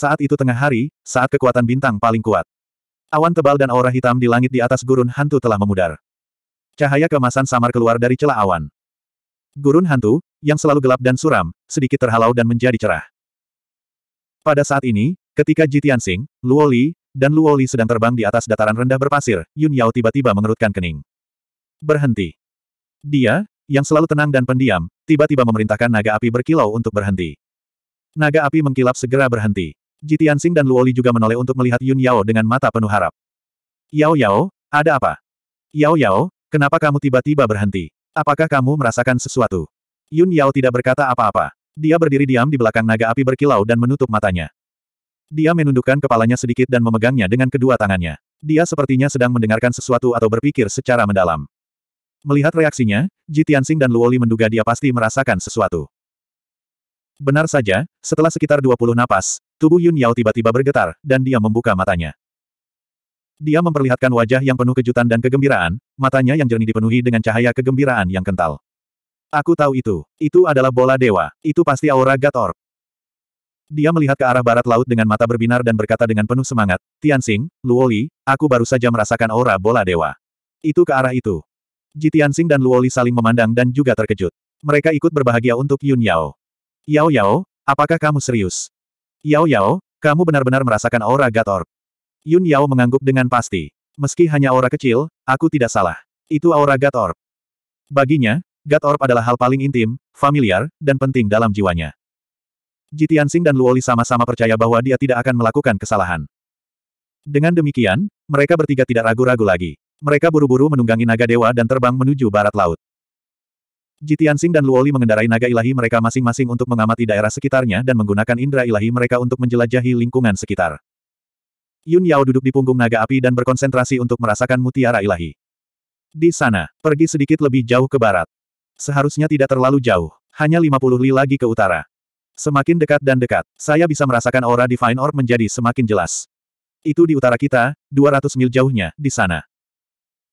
Saat itu tengah hari, saat kekuatan bintang paling kuat. Awan tebal dan aura hitam di langit di atas gurun hantu telah memudar. Cahaya kemasan samar keluar dari celah awan. Gurun hantu, yang selalu gelap dan suram, sedikit terhalau dan menjadi cerah. Pada saat ini, ketika Jitian Sing, Luo Li, dan Luo Li sedang terbang di atas dataran rendah berpasir, Yun Yao tiba-tiba mengerutkan kening. Berhenti. Dia, yang selalu tenang dan pendiam, tiba-tiba memerintahkan naga api berkilau untuk berhenti. Naga api mengkilap segera berhenti. Ji Tianxing dan Luoli juga menoleh untuk melihat Yun Yao dengan mata penuh harap. Yao Yao, ada apa? Yao Yao, kenapa kamu tiba-tiba berhenti? Apakah kamu merasakan sesuatu? Yun Yao tidak berkata apa-apa. Dia berdiri diam di belakang naga api berkilau dan menutup matanya. Dia menundukkan kepalanya sedikit dan memegangnya dengan kedua tangannya. Dia sepertinya sedang mendengarkan sesuatu atau berpikir secara mendalam. Melihat reaksinya, Ji Tianxing dan Luoli menduga dia pasti merasakan sesuatu. Benar saja, setelah sekitar 20 napas, tubuh Yun Yao tiba-tiba bergetar, dan dia membuka matanya. Dia memperlihatkan wajah yang penuh kejutan dan kegembiraan, matanya yang jernih dipenuhi dengan cahaya kegembiraan yang kental. Aku tahu itu. Itu adalah bola dewa. Itu pasti aura gator. Dia melihat ke arah barat laut dengan mata berbinar dan berkata dengan penuh semangat, Tianxing, Luoli, aku baru saja merasakan aura bola dewa. Itu ke arah itu. Ji Tianxing dan Luoli saling memandang dan juga terkejut. Mereka ikut berbahagia untuk Yun Yao. Yao Yao, apakah kamu serius? Yao Yao, kamu benar-benar merasakan aura Gator. Yun Yao mengangguk dengan pasti. Meski hanya aura kecil, aku tidak salah. Itu aura Gator. Baginya, Gator adalah hal paling intim, familiar, dan penting dalam jiwanya. Jitiansing dan Luoli sama-sama percaya bahwa dia tidak akan melakukan kesalahan. Dengan demikian, mereka bertiga tidak ragu-ragu lagi. Mereka buru-buru menunggangi naga dewa dan terbang menuju barat laut. Sing dan Luoli mengendarai naga ilahi mereka masing-masing untuk mengamati daerah sekitarnya dan menggunakan indera ilahi mereka untuk menjelajahi lingkungan sekitar. Yun Yao duduk di punggung naga api dan berkonsentrasi untuk merasakan mutiara ilahi. Di sana, pergi sedikit lebih jauh ke barat. Seharusnya tidak terlalu jauh, hanya 50 li lagi ke utara. Semakin dekat dan dekat, saya bisa merasakan aura Divine Orb menjadi semakin jelas. Itu di utara kita, 200 mil jauhnya, di sana.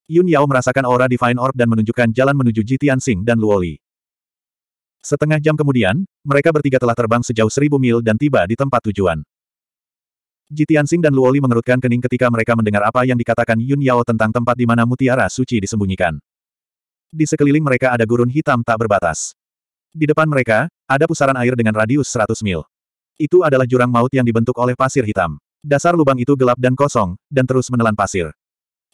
Yun Yao merasakan aura Divine Orb dan menunjukkan jalan menuju Ji Tianxing dan Luoli. Setengah jam kemudian, mereka bertiga telah terbang sejauh seribu mil dan tiba di tempat tujuan. Ji Tianxing dan Luoli mengerutkan kening ketika mereka mendengar apa yang dikatakan Yun Yao tentang tempat di mana mutiara suci disembunyikan. Di sekeliling mereka ada gurun hitam tak berbatas. Di depan mereka, ada pusaran air dengan radius 100 mil. Itu adalah jurang maut yang dibentuk oleh pasir hitam. Dasar lubang itu gelap dan kosong, dan terus menelan pasir.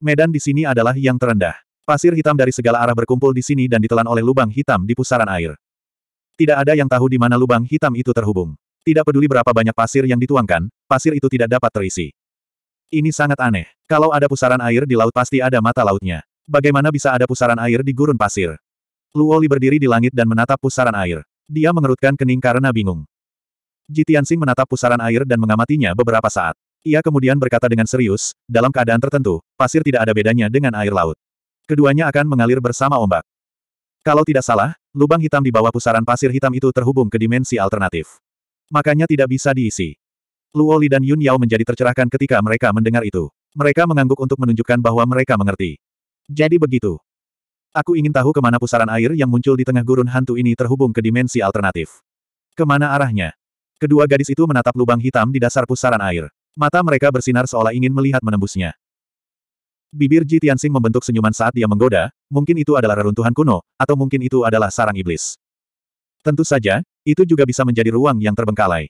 Medan di sini adalah yang terendah. Pasir hitam dari segala arah berkumpul di sini dan ditelan oleh lubang hitam di pusaran air. Tidak ada yang tahu di mana lubang hitam itu terhubung. Tidak peduli berapa banyak pasir yang dituangkan, pasir itu tidak dapat terisi. Ini sangat aneh. Kalau ada pusaran air di laut pasti ada mata lautnya. Bagaimana bisa ada pusaran air di gurun pasir? Luoli berdiri di langit dan menatap pusaran air. Dia mengerutkan kening karena bingung. Jitiansing menatap pusaran air dan mengamatinya beberapa saat. Ia kemudian berkata dengan serius, dalam keadaan tertentu, pasir tidak ada bedanya dengan air laut. Keduanya akan mengalir bersama ombak. Kalau tidak salah, lubang hitam di bawah pusaran pasir hitam itu terhubung ke dimensi alternatif. Makanya tidak bisa diisi. Luo Li dan Yun Yao menjadi tercerahkan ketika mereka mendengar itu. Mereka mengangguk untuk menunjukkan bahwa mereka mengerti. Jadi begitu. Aku ingin tahu kemana pusaran air yang muncul di tengah gurun hantu ini terhubung ke dimensi alternatif. Kemana arahnya? Kedua gadis itu menatap lubang hitam di dasar pusaran air. Mata mereka bersinar seolah ingin melihat menembusnya. Bibir Ji Tianxing membentuk senyuman saat dia menggoda, mungkin itu adalah reruntuhan kuno, atau mungkin itu adalah sarang iblis. Tentu saja, itu juga bisa menjadi ruang yang terbengkalai.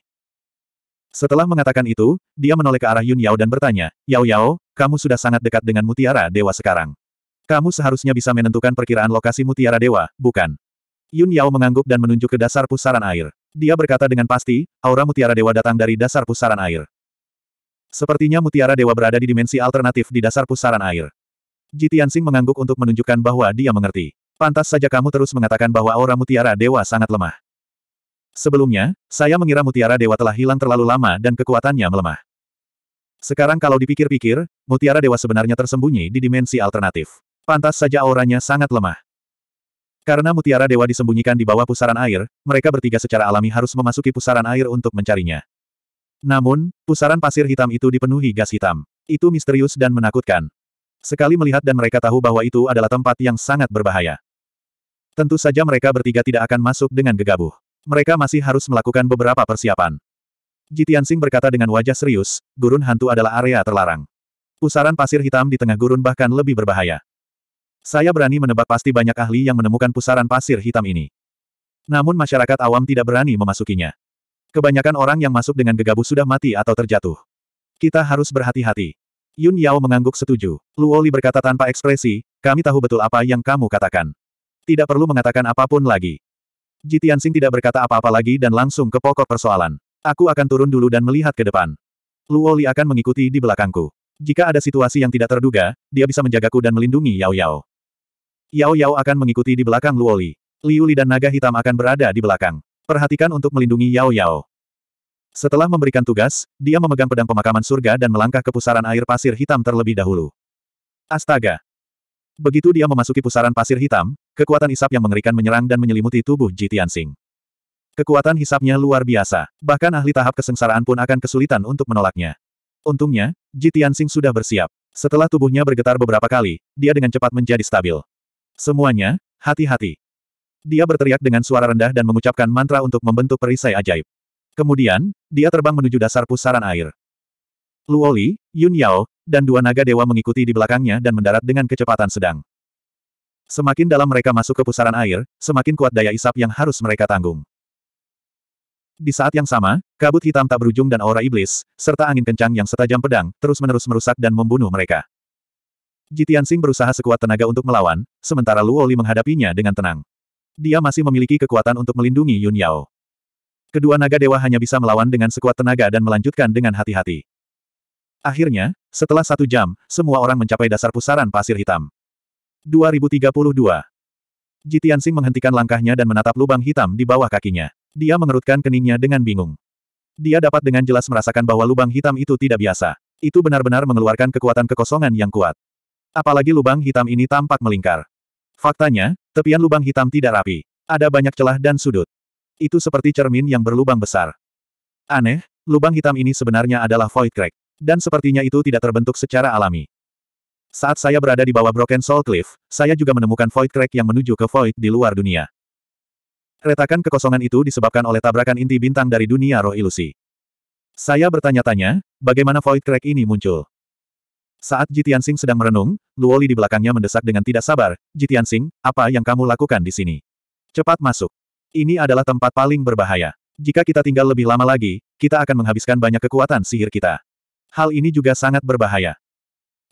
Setelah mengatakan itu, dia menoleh ke arah Yun Yao dan bertanya, Yao Yao, kamu sudah sangat dekat dengan mutiara dewa sekarang. Kamu seharusnya bisa menentukan perkiraan lokasi mutiara dewa, bukan? Yun Yao mengangguk dan menunjuk ke dasar pusaran air. Dia berkata dengan pasti, aura mutiara dewa datang dari dasar pusaran air. Sepertinya mutiara dewa berada di dimensi alternatif di dasar pusaran air. Jitiansing mengangguk untuk menunjukkan bahwa dia mengerti. Pantas saja kamu terus mengatakan bahwa aura mutiara dewa sangat lemah. Sebelumnya, saya mengira mutiara dewa telah hilang terlalu lama dan kekuatannya melemah. Sekarang kalau dipikir-pikir, mutiara dewa sebenarnya tersembunyi di dimensi alternatif. Pantas saja auranya sangat lemah. Karena mutiara dewa disembunyikan di bawah pusaran air, mereka bertiga secara alami harus memasuki pusaran air untuk mencarinya. Namun, pusaran pasir hitam itu dipenuhi gas hitam. Itu misterius dan menakutkan. Sekali melihat dan mereka tahu bahwa itu adalah tempat yang sangat berbahaya. Tentu saja mereka bertiga tidak akan masuk dengan gegabah. Mereka masih harus melakukan beberapa persiapan. Jitiansing berkata dengan wajah serius, gurun hantu adalah area terlarang. Pusaran pasir hitam di tengah gurun bahkan lebih berbahaya. Saya berani menebak pasti banyak ahli yang menemukan pusaran pasir hitam ini. Namun masyarakat awam tidak berani memasukinya. Kebanyakan orang yang masuk dengan gegabah sudah mati atau terjatuh. Kita harus berhati-hati. Yun Yao mengangguk setuju. Luo Li berkata tanpa ekspresi, kami tahu betul apa yang kamu katakan. Tidak perlu mengatakan apapun lagi. Ji Tianxing tidak berkata apa-apa lagi dan langsung ke pokok persoalan. Aku akan turun dulu dan melihat ke depan. Luo Li akan mengikuti di belakangku. Jika ada situasi yang tidak terduga, dia bisa menjagaku dan melindungi Yao Yao. Yao Yao akan mengikuti di belakang Luo Li. Liu Li dan naga hitam akan berada di belakang. Perhatikan untuk melindungi Yao Yao. Setelah memberikan tugas, dia memegang pedang pemakaman surga dan melangkah ke pusaran air pasir hitam terlebih dahulu. Astaga! Begitu dia memasuki pusaran pasir hitam, kekuatan hisap yang mengerikan menyerang dan menyelimuti tubuh Ji Sing. Kekuatan hisapnya luar biasa, bahkan ahli tahap kesengsaraan pun akan kesulitan untuk menolaknya. Untungnya, Ji Sing sudah bersiap. Setelah tubuhnya bergetar beberapa kali, dia dengan cepat menjadi stabil. Semuanya, hati-hati. Dia berteriak dengan suara rendah dan mengucapkan mantra untuk membentuk perisai ajaib. Kemudian, dia terbang menuju dasar pusaran air. Luoli, Yun Yao, dan dua naga dewa mengikuti di belakangnya dan mendarat dengan kecepatan sedang. Semakin dalam mereka masuk ke pusaran air, semakin kuat daya isap yang harus mereka tanggung. Di saat yang sama, kabut hitam tak berujung dan aura iblis, serta angin kencang yang setajam pedang, terus-menerus merusak dan membunuh mereka. Jitian Sing berusaha sekuat tenaga untuk melawan, sementara Luoli menghadapinya dengan tenang. Dia masih memiliki kekuatan untuk melindungi Yun Yao. Kedua naga dewa hanya bisa melawan dengan sekuat tenaga dan melanjutkan dengan hati-hati. Akhirnya, setelah satu jam, semua orang mencapai dasar pusaran pasir hitam. 2032 Jitiansing menghentikan langkahnya dan menatap lubang hitam di bawah kakinya. Dia mengerutkan keningnya dengan bingung. Dia dapat dengan jelas merasakan bahwa lubang hitam itu tidak biasa. Itu benar-benar mengeluarkan kekuatan kekosongan yang kuat. Apalagi lubang hitam ini tampak melingkar. Faktanya, tepian lubang hitam tidak rapi. Ada banyak celah dan sudut. Itu seperti cermin yang berlubang besar. Aneh, lubang hitam ini sebenarnya adalah void crack. Dan sepertinya itu tidak terbentuk secara alami. Saat saya berada di bawah Broken Soul Cliff, saya juga menemukan void crack yang menuju ke void di luar dunia. Retakan kekosongan itu disebabkan oleh tabrakan inti bintang dari dunia roh ilusi. Saya bertanya-tanya, bagaimana void crack ini muncul? Saat Jitiansing sedang merenung, Luoli di belakangnya mendesak dengan tidak sabar, Jitiansing, apa yang kamu lakukan di sini? Cepat masuk. Ini adalah tempat paling berbahaya. Jika kita tinggal lebih lama lagi, kita akan menghabiskan banyak kekuatan sihir kita. Hal ini juga sangat berbahaya.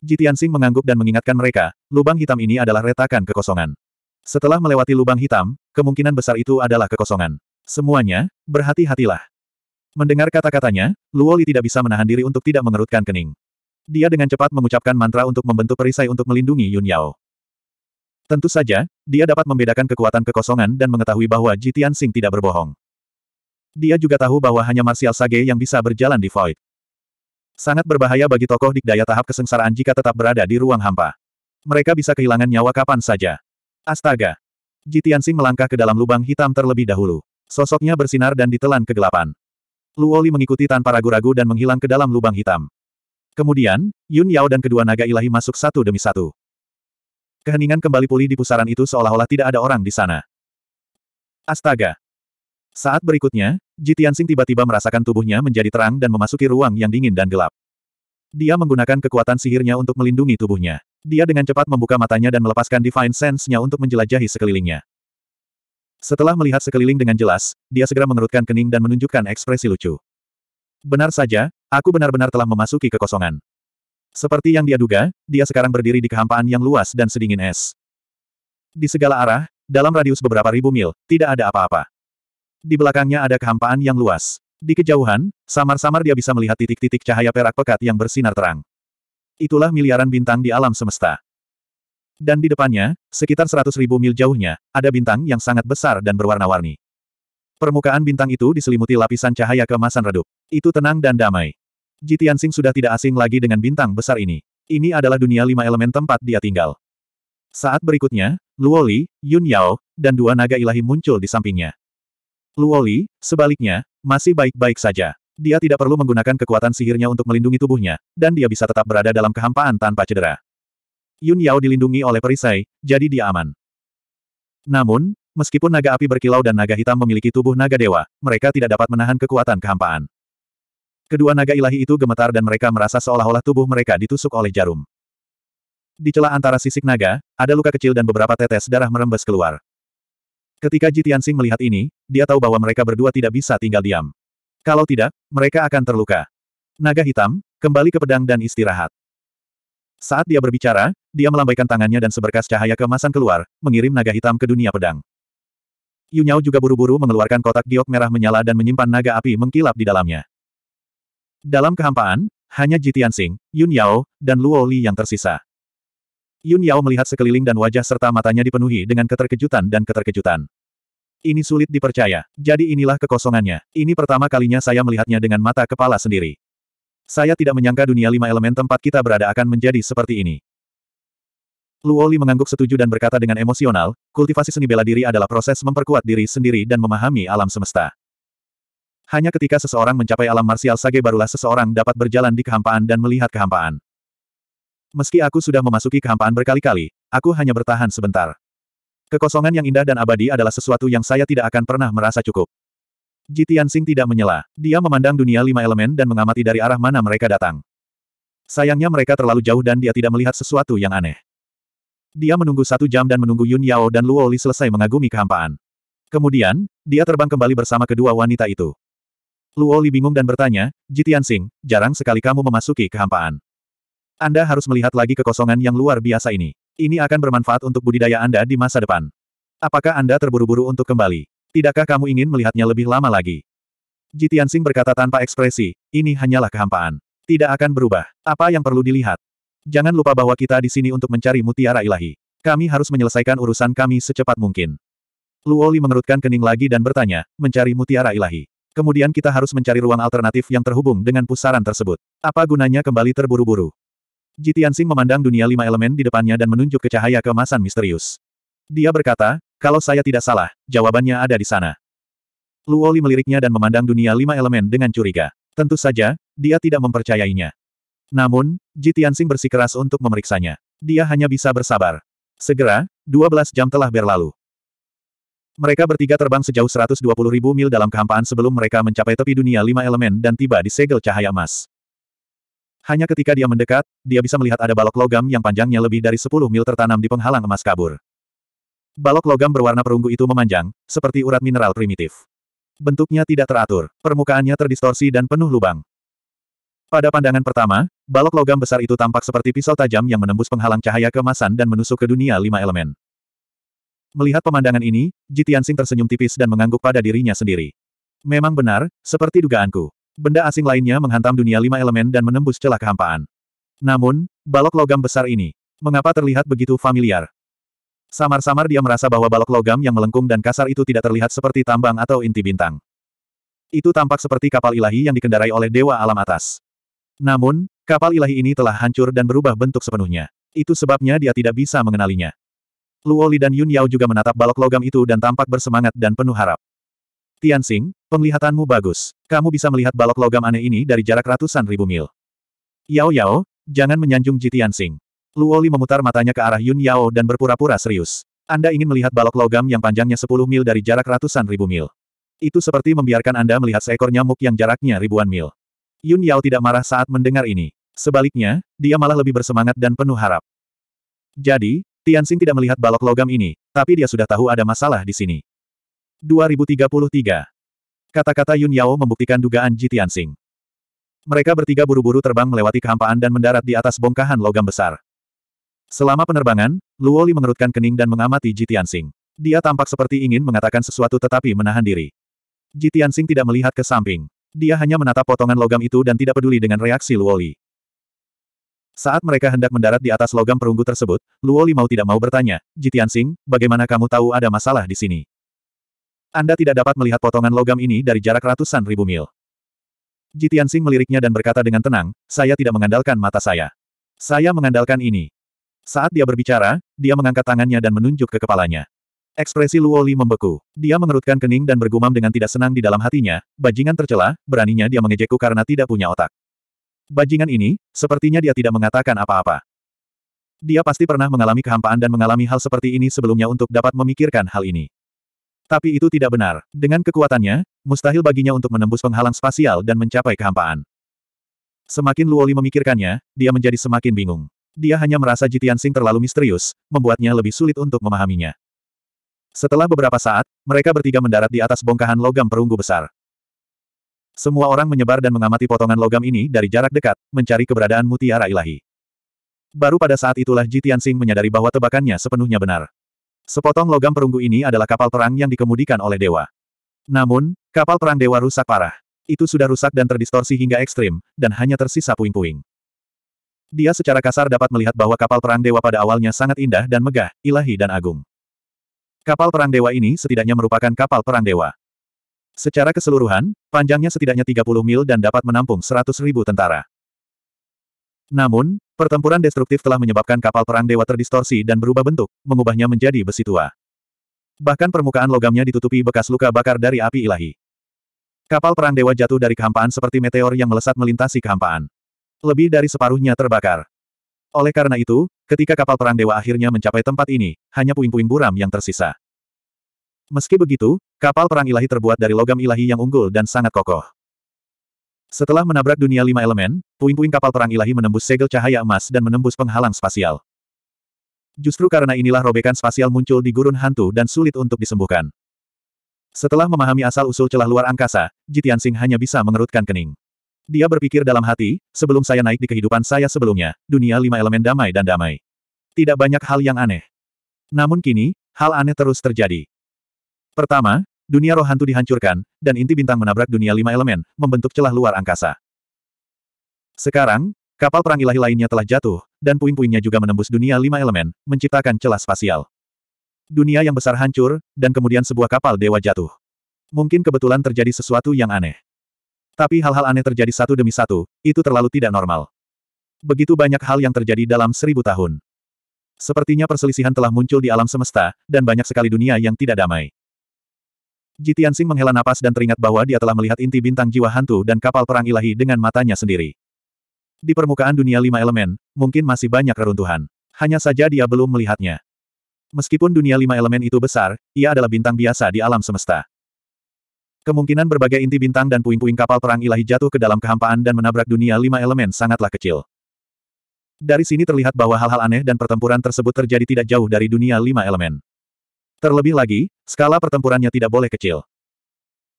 Jitiansing mengangguk dan mengingatkan mereka, lubang hitam ini adalah retakan kekosongan. Setelah melewati lubang hitam, kemungkinan besar itu adalah kekosongan. Semuanya, berhati-hatilah. Mendengar kata-katanya, Luoli tidak bisa menahan diri untuk tidak mengerutkan kening. Dia dengan cepat mengucapkan mantra untuk membentuk perisai untuk melindungi Yun Yao. Tentu saja, dia dapat membedakan kekuatan kekosongan dan mengetahui bahwa Jitian Sing tidak berbohong. Dia juga tahu bahwa hanya Martial Sage yang bisa berjalan di Void. Sangat berbahaya bagi tokoh dikdaya tahap kesengsaraan jika tetap berada di ruang hampa. Mereka bisa kehilangan nyawa kapan saja. Astaga! Jitian Sing melangkah ke dalam lubang hitam terlebih dahulu. Sosoknya bersinar dan ditelan kegelapan. Luoli mengikuti tanpa ragu-ragu dan menghilang ke dalam lubang hitam. Kemudian, Yun Yao dan kedua naga ilahi masuk satu demi satu. Keheningan kembali pulih di pusaran itu seolah-olah tidak ada orang di sana. Astaga! Saat berikutnya, Jitiansing tiba-tiba merasakan tubuhnya menjadi terang dan memasuki ruang yang dingin dan gelap. Dia menggunakan kekuatan sihirnya untuk melindungi tubuhnya. Dia dengan cepat membuka matanya dan melepaskan Divine Sense-nya untuk menjelajahi sekelilingnya. Setelah melihat sekeliling dengan jelas, dia segera mengerutkan kening dan menunjukkan ekspresi lucu. Benar saja, aku benar-benar telah memasuki kekosongan. Seperti yang dia duga, dia sekarang berdiri di kehampaan yang luas dan sedingin es. Di segala arah, dalam radius beberapa ribu mil, tidak ada apa-apa. Di belakangnya ada kehampaan yang luas. Di kejauhan, samar-samar dia bisa melihat titik-titik cahaya perak pekat yang bersinar terang. Itulah miliaran bintang di alam semesta. Dan di depannya, sekitar seratus ribu mil jauhnya, ada bintang yang sangat besar dan berwarna-warni. Permukaan bintang itu diselimuti lapisan cahaya kemasan redup. Itu tenang dan damai. Jitian Sing sudah tidak asing lagi dengan bintang besar ini. Ini adalah dunia lima elemen tempat dia tinggal. Saat berikutnya, Luoli, Yun Yao, dan dua naga ilahi muncul di sampingnya. Luoli, sebaliknya, masih baik-baik saja. Dia tidak perlu menggunakan kekuatan sihirnya untuk melindungi tubuhnya, dan dia bisa tetap berada dalam kehampaan tanpa cedera. Yun Yao dilindungi oleh perisai, jadi dia aman. Namun, Meskipun naga api berkilau dan naga hitam memiliki tubuh naga dewa, mereka tidak dapat menahan kekuatan kehampaan. Kedua naga ilahi itu gemetar dan mereka merasa seolah-olah tubuh mereka ditusuk oleh jarum. Di celah antara sisik naga, ada luka kecil dan beberapa tetes darah merembes keluar. Ketika Jitian Sing melihat ini, dia tahu bahwa mereka berdua tidak bisa tinggal diam. Kalau tidak, mereka akan terluka. Naga hitam, kembali ke pedang dan istirahat. Saat dia berbicara, dia melambaikan tangannya dan seberkas cahaya kemasan keluar, mengirim naga hitam ke dunia pedang. Yunyao juga buru-buru mengeluarkan kotak giok merah menyala dan menyimpan naga api mengkilap di dalamnya. Dalam kehampaan, hanya Jitian Sing, Yun Yao, dan Luo Li yang tersisa. Yun Yao melihat sekeliling dan wajah serta matanya dipenuhi dengan keterkejutan dan keterkejutan. Ini sulit dipercaya, jadi inilah kekosongannya. Ini pertama kalinya saya melihatnya dengan mata kepala sendiri. Saya tidak menyangka dunia lima elemen tempat kita berada akan menjadi seperti ini. Luoli mengangguk setuju dan berkata dengan emosional, kultivasi seni bela diri adalah proses memperkuat diri sendiri dan memahami alam semesta. Hanya ketika seseorang mencapai alam marsial sage barulah seseorang dapat berjalan di kehampaan dan melihat kehampaan. Meski aku sudah memasuki kehampaan berkali-kali, aku hanya bertahan sebentar. Kekosongan yang indah dan abadi adalah sesuatu yang saya tidak akan pernah merasa cukup. Jitian Tianxing tidak menyela. Dia memandang dunia lima elemen dan mengamati dari arah mana mereka datang. Sayangnya mereka terlalu jauh dan dia tidak melihat sesuatu yang aneh. Dia menunggu satu jam dan menunggu Yun Yao dan Luo Li selesai mengagumi kehampaan. Kemudian, dia terbang kembali bersama kedua wanita itu. Luo Li bingung dan bertanya, Jitian Sing, jarang sekali kamu memasuki kehampaan. Anda harus melihat lagi kekosongan yang luar biasa ini. Ini akan bermanfaat untuk budidaya Anda di masa depan. Apakah Anda terburu-buru untuk kembali? Tidakkah kamu ingin melihatnya lebih lama lagi? Jitian Sing berkata tanpa ekspresi, ini hanyalah kehampaan. Tidak akan berubah. Apa yang perlu dilihat? Jangan lupa bahwa kita di sini untuk mencari mutiara ilahi. Kami harus menyelesaikan urusan kami secepat mungkin. Luoli mengerutkan kening lagi dan bertanya, mencari mutiara ilahi. Kemudian kita harus mencari ruang alternatif yang terhubung dengan pusaran tersebut. Apa gunanya kembali terburu-buru? Jitiansing memandang dunia lima elemen di depannya dan menunjuk ke cahaya kemasan misterius. Dia berkata, kalau saya tidak salah, jawabannya ada di sana. Luoli meliriknya dan memandang dunia lima elemen dengan curiga. Tentu saja, dia tidak mempercayainya. Namun, Ji Tianxing bersikeras untuk memeriksanya. Dia hanya bisa bersabar. Segera, 12 jam telah berlalu. Mereka bertiga terbang sejauh 120 ribu mil dalam kehampaan sebelum mereka mencapai tepi dunia lima elemen dan tiba di segel cahaya emas. Hanya ketika dia mendekat, dia bisa melihat ada balok logam yang panjangnya lebih dari 10 mil tertanam di penghalang emas kabur. Balok logam berwarna perunggu itu memanjang, seperti urat mineral primitif. Bentuknya tidak teratur, permukaannya terdistorsi dan penuh lubang. Pada pandangan pertama, balok logam besar itu tampak seperti pisau tajam yang menembus penghalang cahaya kemasan dan menusuk ke dunia lima elemen. Melihat pemandangan ini, Jitiansing tersenyum tipis dan mengangguk pada dirinya sendiri. Memang benar, seperti dugaanku. Benda asing lainnya menghantam dunia lima elemen dan menembus celah kehampaan. Namun, balok logam besar ini, mengapa terlihat begitu familiar? Samar-samar dia merasa bahwa balok logam yang melengkung dan kasar itu tidak terlihat seperti tambang atau inti bintang. Itu tampak seperti kapal ilahi yang dikendarai oleh Dewa Alam Atas. Namun, kapal ilahi ini telah hancur dan berubah bentuk sepenuhnya. Itu sebabnya dia tidak bisa mengenalinya. Luoli dan Yun Yao juga menatap balok logam itu dan tampak bersemangat dan penuh harap. Tianxing, penglihatanmu bagus. Kamu bisa melihat balok logam aneh ini dari jarak ratusan ribu mil. Yao Yao, jangan menyanjung Ji Tian Tianxing. Luoli memutar matanya ke arah Yun Yao dan berpura-pura serius. Anda ingin melihat balok logam yang panjangnya 10 mil dari jarak ratusan ribu mil. Itu seperti membiarkan Anda melihat seekor nyamuk yang jaraknya ribuan mil. Yun Yao tidak marah saat mendengar ini. Sebaliknya, dia malah lebih bersemangat dan penuh harap. Jadi, Tianxing tidak melihat balok logam ini, tapi dia sudah tahu ada masalah di sini. 2033 Kata-kata Yun Yao membuktikan dugaan Ji Tianxing. Mereka bertiga buru-buru terbang melewati kehampaan dan mendarat di atas bongkahan logam besar. Selama penerbangan, Luo Li mengerutkan kening dan mengamati Ji Tianxing. Dia tampak seperti ingin mengatakan sesuatu tetapi menahan diri. Ji Tianxing tidak melihat ke samping. Dia hanya menatap potongan logam itu dan tidak peduli dengan reaksi Luoli. Saat mereka hendak mendarat di atas logam perunggu tersebut, Luoli mau tidak mau bertanya, Jitian Sing, bagaimana kamu tahu ada masalah di sini? Anda tidak dapat melihat potongan logam ini dari jarak ratusan ribu mil. Jitian Sing meliriknya dan berkata dengan tenang, saya tidak mengandalkan mata saya. Saya mengandalkan ini. Saat dia berbicara, dia mengangkat tangannya dan menunjuk ke kepalanya. Ekspresi Luo Li membeku. Dia mengerutkan kening dan bergumam dengan tidak senang di dalam hatinya, bajingan tercela, beraninya dia mengejekku karena tidak punya otak. Bajingan ini, sepertinya dia tidak mengatakan apa-apa. Dia pasti pernah mengalami kehampaan dan mengalami hal seperti ini sebelumnya untuk dapat memikirkan hal ini. Tapi itu tidak benar. Dengan kekuatannya, mustahil baginya untuk menembus penghalang spasial dan mencapai kehampaan. Semakin Luo Li memikirkannya, dia menjadi semakin bingung. Dia hanya merasa Jitian Sing terlalu misterius, membuatnya lebih sulit untuk memahaminya. Setelah beberapa saat, mereka bertiga mendarat di atas bongkahan logam perunggu besar. Semua orang menyebar dan mengamati potongan logam ini dari jarak dekat, mencari keberadaan mutiara ilahi. Baru pada saat itulah Jitian Tianxing menyadari bahwa tebakannya sepenuhnya benar. Sepotong logam perunggu ini adalah kapal perang yang dikemudikan oleh dewa. Namun, kapal perang dewa rusak parah. Itu sudah rusak dan terdistorsi hingga ekstrim, dan hanya tersisa puing-puing. Dia secara kasar dapat melihat bahwa kapal perang dewa pada awalnya sangat indah dan megah, ilahi dan agung. Kapal perang dewa ini setidaknya merupakan kapal perang dewa. Secara keseluruhan, panjangnya setidaknya 30 mil dan dapat menampung 100 ribu tentara. Namun, pertempuran destruktif telah menyebabkan kapal perang dewa terdistorsi dan berubah bentuk, mengubahnya menjadi besi tua. Bahkan permukaan logamnya ditutupi bekas luka bakar dari api ilahi. Kapal perang dewa jatuh dari kehampaan seperti meteor yang melesat melintasi kehampaan. Lebih dari separuhnya terbakar. Oleh karena itu, ketika kapal perang dewa akhirnya mencapai tempat ini, hanya puing-puing buram yang tersisa. Meski begitu, kapal perang ilahi terbuat dari logam ilahi yang unggul dan sangat kokoh. Setelah menabrak dunia lima elemen, puing-puing kapal perang ilahi menembus segel cahaya emas dan menembus penghalang spasial. Justru karena inilah robekan spasial muncul di gurun hantu dan sulit untuk disembuhkan. Setelah memahami asal-usul celah luar angkasa, Jitiansing hanya bisa mengerutkan kening. Dia berpikir dalam hati, sebelum saya naik di kehidupan saya sebelumnya, dunia lima elemen damai dan damai. Tidak banyak hal yang aneh. Namun kini, hal aneh terus terjadi. Pertama, dunia roh hantu dihancurkan, dan inti bintang menabrak dunia lima elemen, membentuk celah luar angkasa. Sekarang, kapal perang ilahi lainnya telah jatuh, dan puing-puingnya juga menembus dunia lima elemen, menciptakan celah spasial. Dunia yang besar hancur, dan kemudian sebuah kapal dewa jatuh. Mungkin kebetulan terjadi sesuatu yang aneh. Tapi hal-hal aneh terjadi satu demi satu, itu terlalu tidak normal. Begitu banyak hal yang terjadi dalam seribu tahun. Sepertinya perselisihan telah muncul di alam semesta, dan banyak sekali dunia yang tidak damai. Jitiansing menghela napas dan teringat bahwa dia telah melihat inti bintang jiwa hantu dan kapal perang ilahi dengan matanya sendiri. Di permukaan dunia lima elemen, mungkin masih banyak reruntuhan. Hanya saja dia belum melihatnya. Meskipun dunia lima elemen itu besar, ia adalah bintang biasa di alam semesta. Kemungkinan berbagai inti bintang dan puing-puing kapal perang ilahi jatuh ke dalam kehampaan dan menabrak dunia lima elemen sangatlah kecil. Dari sini terlihat bahwa hal-hal aneh dan pertempuran tersebut terjadi tidak jauh dari dunia lima elemen. Terlebih lagi, skala pertempurannya tidak boleh kecil.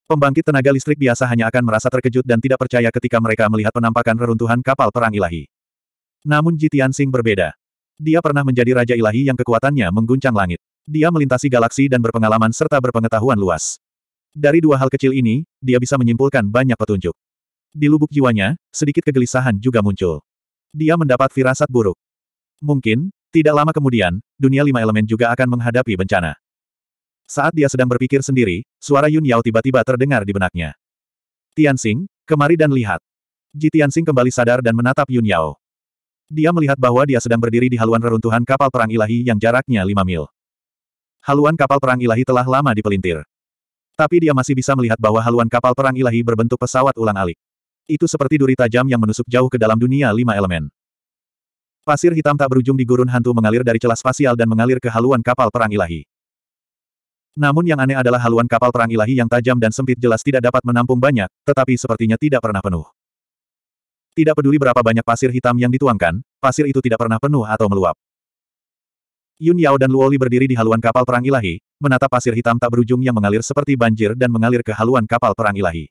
Pembangkit tenaga listrik biasa hanya akan merasa terkejut dan tidak percaya ketika mereka melihat penampakan reruntuhan kapal perang ilahi. Namun Jitian Sing berbeda. Dia pernah menjadi raja ilahi yang kekuatannya mengguncang langit. Dia melintasi galaksi dan berpengalaman serta berpengetahuan luas. Dari dua hal kecil ini, dia bisa menyimpulkan banyak petunjuk. Di lubuk jiwanya, sedikit kegelisahan juga muncul. Dia mendapat firasat buruk. Mungkin, tidak lama kemudian, dunia lima elemen juga akan menghadapi bencana. Saat dia sedang berpikir sendiri, suara Yun Yao tiba-tiba terdengar di benaknya. Tianxing, kemari dan lihat. Ji Tianxing kembali sadar dan menatap Yun Yao. Dia melihat bahwa dia sedang berdiri di haluan reruntuhan kapal perang ilahi yang jaraknya 5 mil. Haluan kapal perang ilahi telah lama dipelintir. Tapi dia masih bisa melihat bahwa haluan kapal perang ilahi berbentuk pesawat ulang-alik. Itu seperti duri tajam yang menusuk jauh ke dalam dunia lima elemen. Pasir hitam tak berujung di gurun hantu mengalir dari celah spasial dan mengalir ke haluan kapal perang ilahi. Namun yang aneh adalah haluan kapal perang ilahi yang tajam dan sempit jelas tidak dapat menampung banyak, tetapi sepertinya tidak pernah penuh. Tidak peduli berapa banyak pasir hitam yang dituangkan, pasir itu tidak pernah penuh atau meluap. Yun Yao dan Luoli berdiri di haluan kapal perang ilahi, menatap pasir hitam tak berujung yang mengalir seperti banjir dan mengalir ke haluan kapal perang ilahi.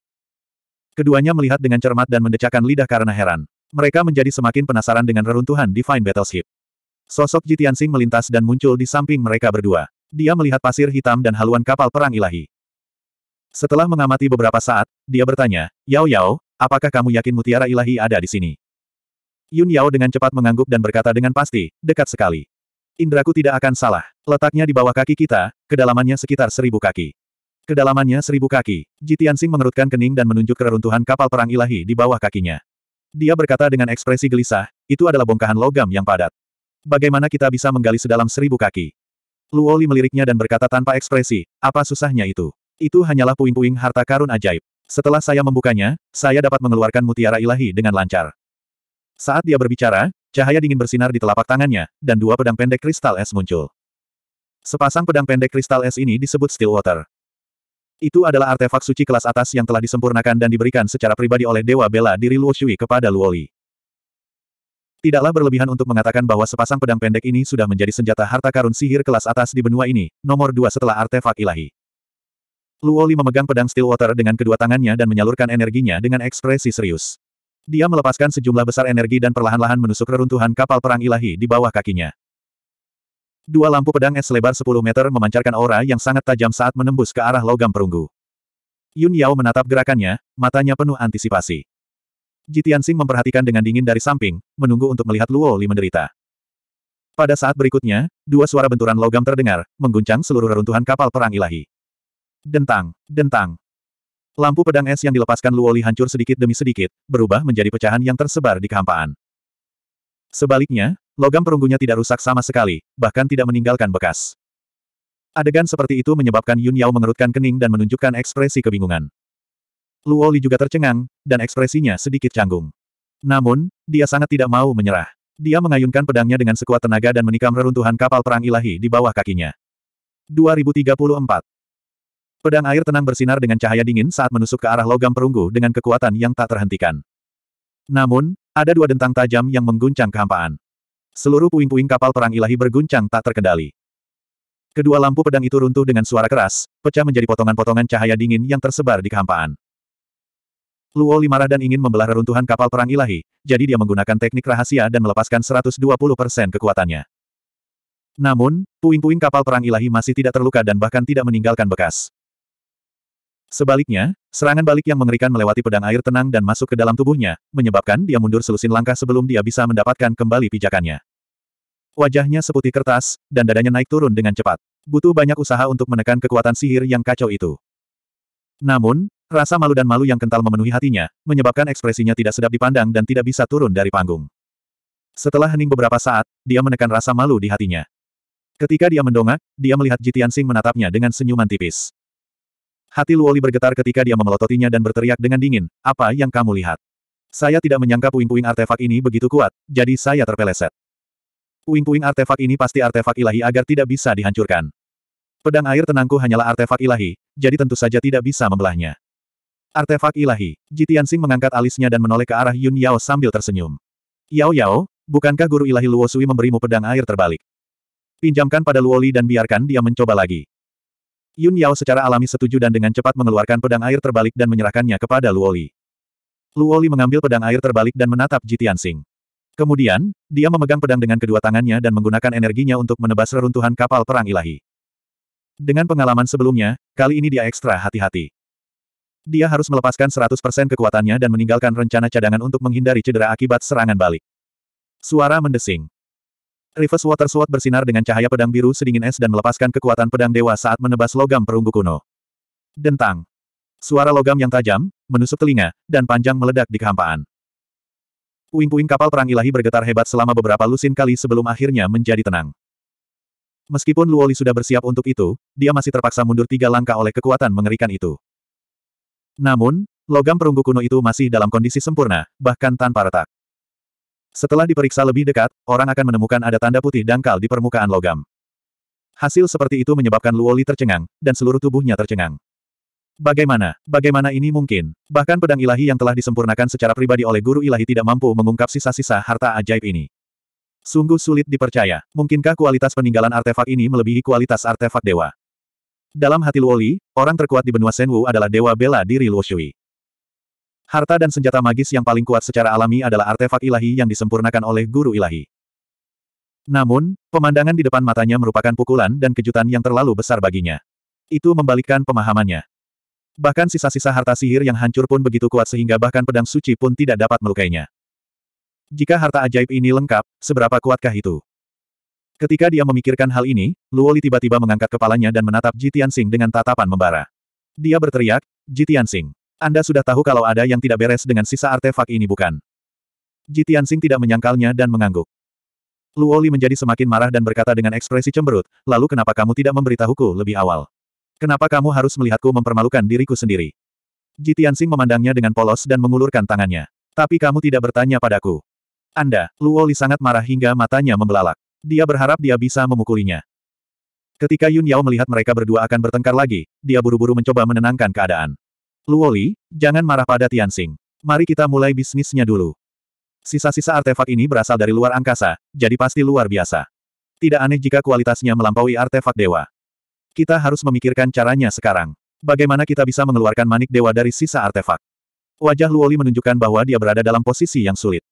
Keduanya melihat dengan cermat dan mendecakkan lidah karena heran. Mereka menjadi semakin penasaran dengan reruntuhan Divine Battleship. Sosok Jitiansing melintas dan muncul di samping mereka berdua. Dia melihat pasir hitam dan haluan kapal perang ilahi. Setelah mengamati beberapa saat, dia bertanya, Yao Yao, apakah kamu yakin mutiara ilahi ada di sini? Yun Yao dengan cepat mengangguk dan berkata dengan pasti, dekat sekali. Indraku tidak akan salah. Letaknya di bawah kaki kita, kedalamannya sekitar seribu kaki. Kedalamannya seribu kaki. Jitiansing mengerutkan kening dan menunjuk keruntuhan kapal perang ilahi di bawah kakinya. Dia berkata dengan ekspresi gelisah, itu adalah bongkahan logam yang padat. Bagaimana kita bisa menggali sedalam seribu kaki? Luoli meliriknya dan berkata tanpa ekspresi, apa susahnya itu? Itu hanyalah puing-puing harta karun ajaib. Setelah saya membukanya, saya dapat mengeluarkan mutiara ilahi dengan lancar. Saat dia berbicara, Cahaya dingin bersinar di telapak tangannya, dan dua pedang pendek kristal es muncul. Sepasang pedang pendek kristal es ini disebut Steel Water. Itu adalah artefak suci kelas atas yang telah disempurnakan dan diberikan secara pribadi oleh Dewa Bela diri Luo Shui kepada Luo Li. Tidaklah berlebihan untuk mengatakan bahwa sepasang pedang pendek ini sudah menjadi senjata harta karun sihir kelas atas di benua ini, nomor dua setelah artefak ilahi. Luo Li memegang pedang Steel Water dengan kedua tangannya dan menyalurkan energinya dengan ekspresi serius. Dia melepaskan sejumlah besar energi dan perlahan-lahan menusuk reruntuhan kapal perang ilahi di bawah kakinya. Dua lampu pedang es lebar 10 meter memancarkan aura yang sangat tajam saat menembus ke arah logam perunggu. Yun Yao menatap gerakannya, matanya penuh antisipasi. Jitian Sing memperhatikan dengan dingin dari samping, menunggu untuk melihat Luo Li menderita. Pada saat berikutnya, dua suara benturan logam terdengar, mengguncang seluruh reruntuhan kapal perang ilahi. Dentang, dentang, Lampu pedang es yang dilepaskan Luoli hancur sedikit demi sedikit, berubah menjadi pecahan yang tersebar di kehampaan. Sebaliknya, logam perunggunya tidak rusak sama sekali, bahkan tidak meninggalkan bekas. Adegan seperti itu menyebabkan Yun Yao mengerutkan kening dan menunjukkan ekspresi kebingungan. Luoli juga tercengang, dan ekspresinya sedikit canggung. Namun, dia sangat tidak mau menyerah. Dia mengayunkan pedangnya dengan sekuat tenaga dan menikam reruntuhan kapal perang ilahi di bawah kakinya. 2034 Pedang air tenang bersinar dengan cahaya dingin saat menusuk ke arah logam perunggu dengan kekuatan yang tak terhentikan. Namun, ada dua dentang tajam yang mengguncang kehampaan. Seluruh puing-puing kapal perang ilahi berguncang tak terkendali. Kedua lampu pedang itu runtuh dengan suara keras, pecah menjadi potongan-potongan cahaya dingin yang tersebar di kehampaan. Luo Li marah dan ingin membelah reruntuhan kapal perang ilahi, jadi dia menggunakan teknik rahasia dan melepaskan 120% kekuatannya. Namun, puing-puing kapal perang ilahi masih tidak terluka dan bahkan tidak meninggalkan bekas. Sebaliknya, serangan balik yang mengerikan melewati pedang air tenang dan masuk ke dalam tubuhnya, menyebabkan dia mundur selusin langkah sebelum dia bisa mendapatkan kembali pijakannya. Wajahnya seputih kertas, dan dadanya naik turun dengan cepat. Butuh banyak usaha untuk menekan kekuatan sihir yang kacau itu. Namun, rasa malu dan malu yang kental memenuhi hatinya, menyebabkan ekspresinya tidak sedap dipandang dan tidak bisa turun dari panggung. Setelah hening beberapa saat, dia menekan rasa malu di hatinya. Ketika dia mendongak, dia melihat Jitian Sing menatapnya dengan senyuman tipis. Hati Luoli bergetar ketika dia memelototinya dan berteriak dengan dingin, apa yang kamu lihat? Saya tidak menyangka puing-puing artefak ini begitu kuat, jadi saya terpeleset. Puing-puing artefak ini pasti artefak ilahi agar tidak bisa dihancurkan. Pedang air tenangku hanyalah artefak ilahi, jadi tentu saja tidak bisa membelahnya. Artefak ilahi, Jitian mengangkat alisnya dan menoleh ke arah Yun Yao sambil tersenyum. Yao Yao, bukankah guru ilahi Luo Sui memberimu pedang air terbalik? Pinjamkan pada Luoli dan biarkan dia mencoba lagi. Yun Yao secara alami setuju dan dengan cepat mengeluarkan pedang air terbalik dan menyerahkannya kepada Luoli. Luoli mengambil pedang air terbalik dan menatap Jitian Sing. Kemudian, dia memegang pedang dengan kedua tangannya dan menggunakan energinya untuk menebas reruntuhan kapal perang ilahi. Dengan pengalaman sebelumnya, kali ini dia ekstra hati-hati. Dia harus melepaskan 100% kekuatannya dan meninggalkan rencana cadangan untuk menghindari cedera akibat serangan balik. Suara mendesing. Reverse Water Sword bersinar dengan cahaya pedang biru sedingin es dan melepaskan kekuatan pedang dewa saat menebas logam perunggu kuno. Dentang. Suara logam yang tajam, menusuk telinga, dan panjang meledak di kehampaan. Puing-puing kapal perang ilahi bergetar hebat selama beberapa lusin kali sebelum akhirnya menjadi tenang. Meskipun Luoli sudah bersiap untuk itu, dia masih terpaksa mundur tiga langkah oleh kekuatan mengerikan itu. Namun, logam perunggu kuno itu masih dalam kondisi sempurna, bahkan tanpa retak. Setelah diperiksa lebih dekat, orang akan menemukan ada tanda putih dangkal di permukaan logam. Hasil seperti itu menyebabkan Luoli tercengang, dan seluruh tubuhnya tercengang. Bagaimana? Bagaimana ini mungkin? Bahkan pedang ilahi yang telah disempurnakan secara pribadi oleh guru ilahi tidak mampu mengungkap sisa-sisa harta ajaib ini. Sungguh sulit dipercaya. Mungkinkah kualitas peninggalan artefak ini melebihi kualitas artefak dewa? Dalam hati Luoli, orang terkuat di benua Senwu adalah dewa bela diri Luo Harta dan senjata magis yang paling kuat secara alami adalah artefak ilahi yang disempurnakan oleh guru ilahi. Namun, pemandangan di depan matanya merupakan pukulan dan kejutan yang terlalu besar baginya. Itu membalikkan pemahamannya. Bahkan sisa-sisa harta sihir yang hancur pun begitu kuat sehingga bahkan pedang suci pun tidak dapat melukainya. Jika harta ajaib ini lengkap, seberapa kuatkah itu? Ketika dia memikirkan hal ini, Luoli tiba-tiba mengangkat kepalanya dan menatap Jitian Sing dengan tatapan membara. Dia berteriak, Jitian Sing. Anda sudah tahu kalau ada yang tidak beres dengan sisa artefak ini bukan? Jitiansing tidak menyangkalnya dan mengangguk. Luoli menjadi semakin marah dan berkata dengan ekspresi cemberut, lalu kenapa kamu tidak memberitahuku lebih awal? Kenapa kamu harus melihatku mempermalukan diriku sendiri? Jitiansing memandangnya dengan polos dan mengulurkan tangannya. Tapi kamu tidak bertanya padaku. Anda, Luoli sangat marah hingga matanya membelalak. Dia berharap dia bisa memukulinya. Ketika Yun Yao melihat mereka berdua akan bertengkar lagi, dia buru-buru mencoba menenangkan keadaan. Luoli, jangan marah pada Tianxing. Mari kita mulai bisnisnya dulu. Sisa-sisa artefak ini berasal dari luar angkasa, jadi pasti luar biasa. Tidak aneh jika kualitasnya melampaui artefak dewa. Kita harus memikirkan caranya sekarang. Bagaimana kita bisa mengeluarkan manik dewa dari sisa artefak? Wajah Luoli menunjukkan bahwa dia berada dalam posisi yang sulit.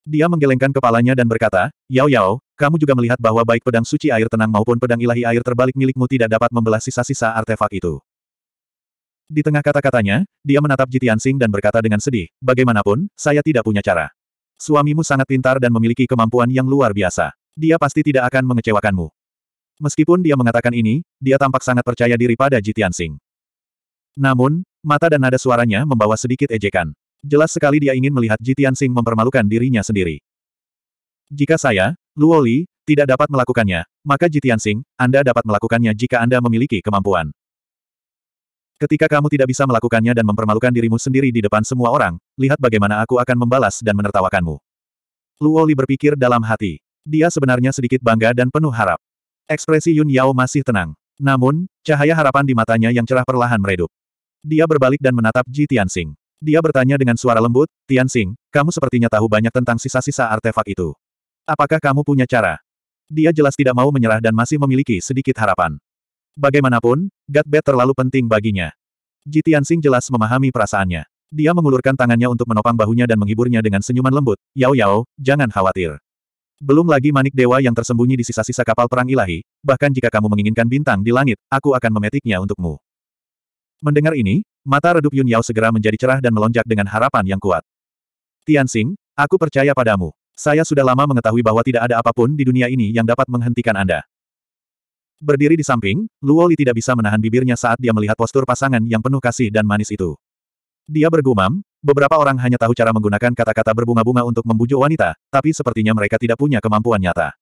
Dia menggelengkan kepalanya dan berkata, Yao Yao, kamu juga melihat bahwa baik pedang suci air tenang maupun pedang ilahi air terbalik milikmu tidak dapat membelah sisa-sisa artefak itu. Di tengah kata-katanya, dia menatap Jitian Jitiansing dan berkata dengan sedih, bagaimanapun, saya tidak punya cara. Suamimu sangat pintar dan memiliki kemampuan yang luar biasa. Dia pasti tidak akan mengecewakanmu. Meskipun dia mengatakan ini, dia tampak sangat percaya diri pada Jitian Jitiansing. Namun, mata dan nada suaranya membawa sedikit ejekan. Jelas sekali dia ingin melihat Jitian Jitiansing mempermalukan dirinya sendiri. Jika saya, Luoli, tidak dapat melakukannya, maka Jitian Jitiansing, Anda dapat melakukannya jika Anda memiliki kemampuan. Ketika kamu tidak bisa melakukannya dan mempermalukan dirimu sendiri di depan semua orang, lihat bagaimana aku akan membalas dan menertawakanmu. Luoli berpikir dalam hati. Dia sebenarnya sedikit bangga dan penuh harap. Ekspresi Yun Yao masih tenang. Namun, cahaya harapan di matanya yang cerah perlahan meredup. Dia berbalik dan menatap Ji Tianxing. Dia bertanya dengan suara lembut, Tianxing, kamu sepertinya tahu banyak tentang sisa-sisa artefak itu. Apakah kamu punya cara? Dia jelas tidak mau menyerah dan masih memiliki sedikit harapan. Bagaimanapun, Gatbet terlalu penting baginya. Ji Tianxing jelas memahami perasaannya. Dia mengulurkan tangannya untuk menopang bahunya dan menghiburnya dengan senyuman lembut, Yao Yao, jangan khawatir. Belum lagi manik dewa yang tersembunyi di sisa-sisa kapal perang ilahi, bahkan jika kamu menginginkan bintang di langit, aku akan memetiknya untukmu. Mendengar ini, mata redup Yun Yao segera menjadi cerah dan melonjak dengan harapan yang kuat. Tianxing, aku percaya padamu. Saya sudah lama mengetahui bahwa tidak ada apapun di dunia ini yang dapat menghentikan Anda. Berdiri di samping, Luo Li tidak bisa menahan bibirnya saat dia melihat postur pasangan yang penuh kasih dan manis itu. Dia bergumam, beberapa orang hanya tahu cara menggunakan kata-kata berbunga-bunga untuk membujuk wanita, tapi sepertinya mereka tidak punya kemampuan nyata.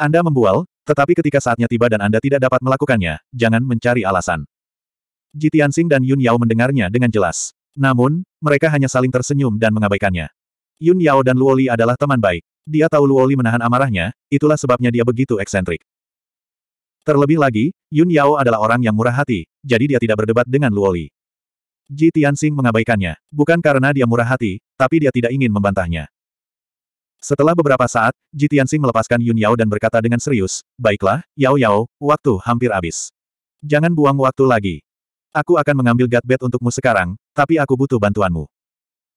Anda membual, tetapi ketika saatnya tiba dan Anda tidak dapat melakukannya, jangan mencari alasan. Ji Tianxing dan Yun Yao mendengarnya dengan jelas. Namun, mereka hanya saling tersenyum dan mengabaikannya. Yun Yao dan Luoli adalah teman baik. Dia tahu Luoli menahan amarahnya, itulah sebabnya dia begitu eksentrik. Terlebih lagi, Yun Yao adalah orang yang murah hati, jadi dia tidak berdebat dengan Luoli. Ji Tianxing mengabaikannya, bukan karena dia murah hati, tapi dia tidak ingin membantahnya. Setelah beberapa saat, Ji Tianxing melepaskan Yun Yao dan berkata dengan serius, Baiklah, Yao Yao, waktu hampir habis. Jangan buang waktu lagi. Aku akan mengambil gatbet untukmu sekarang, tapi aku butuh bantuanmu.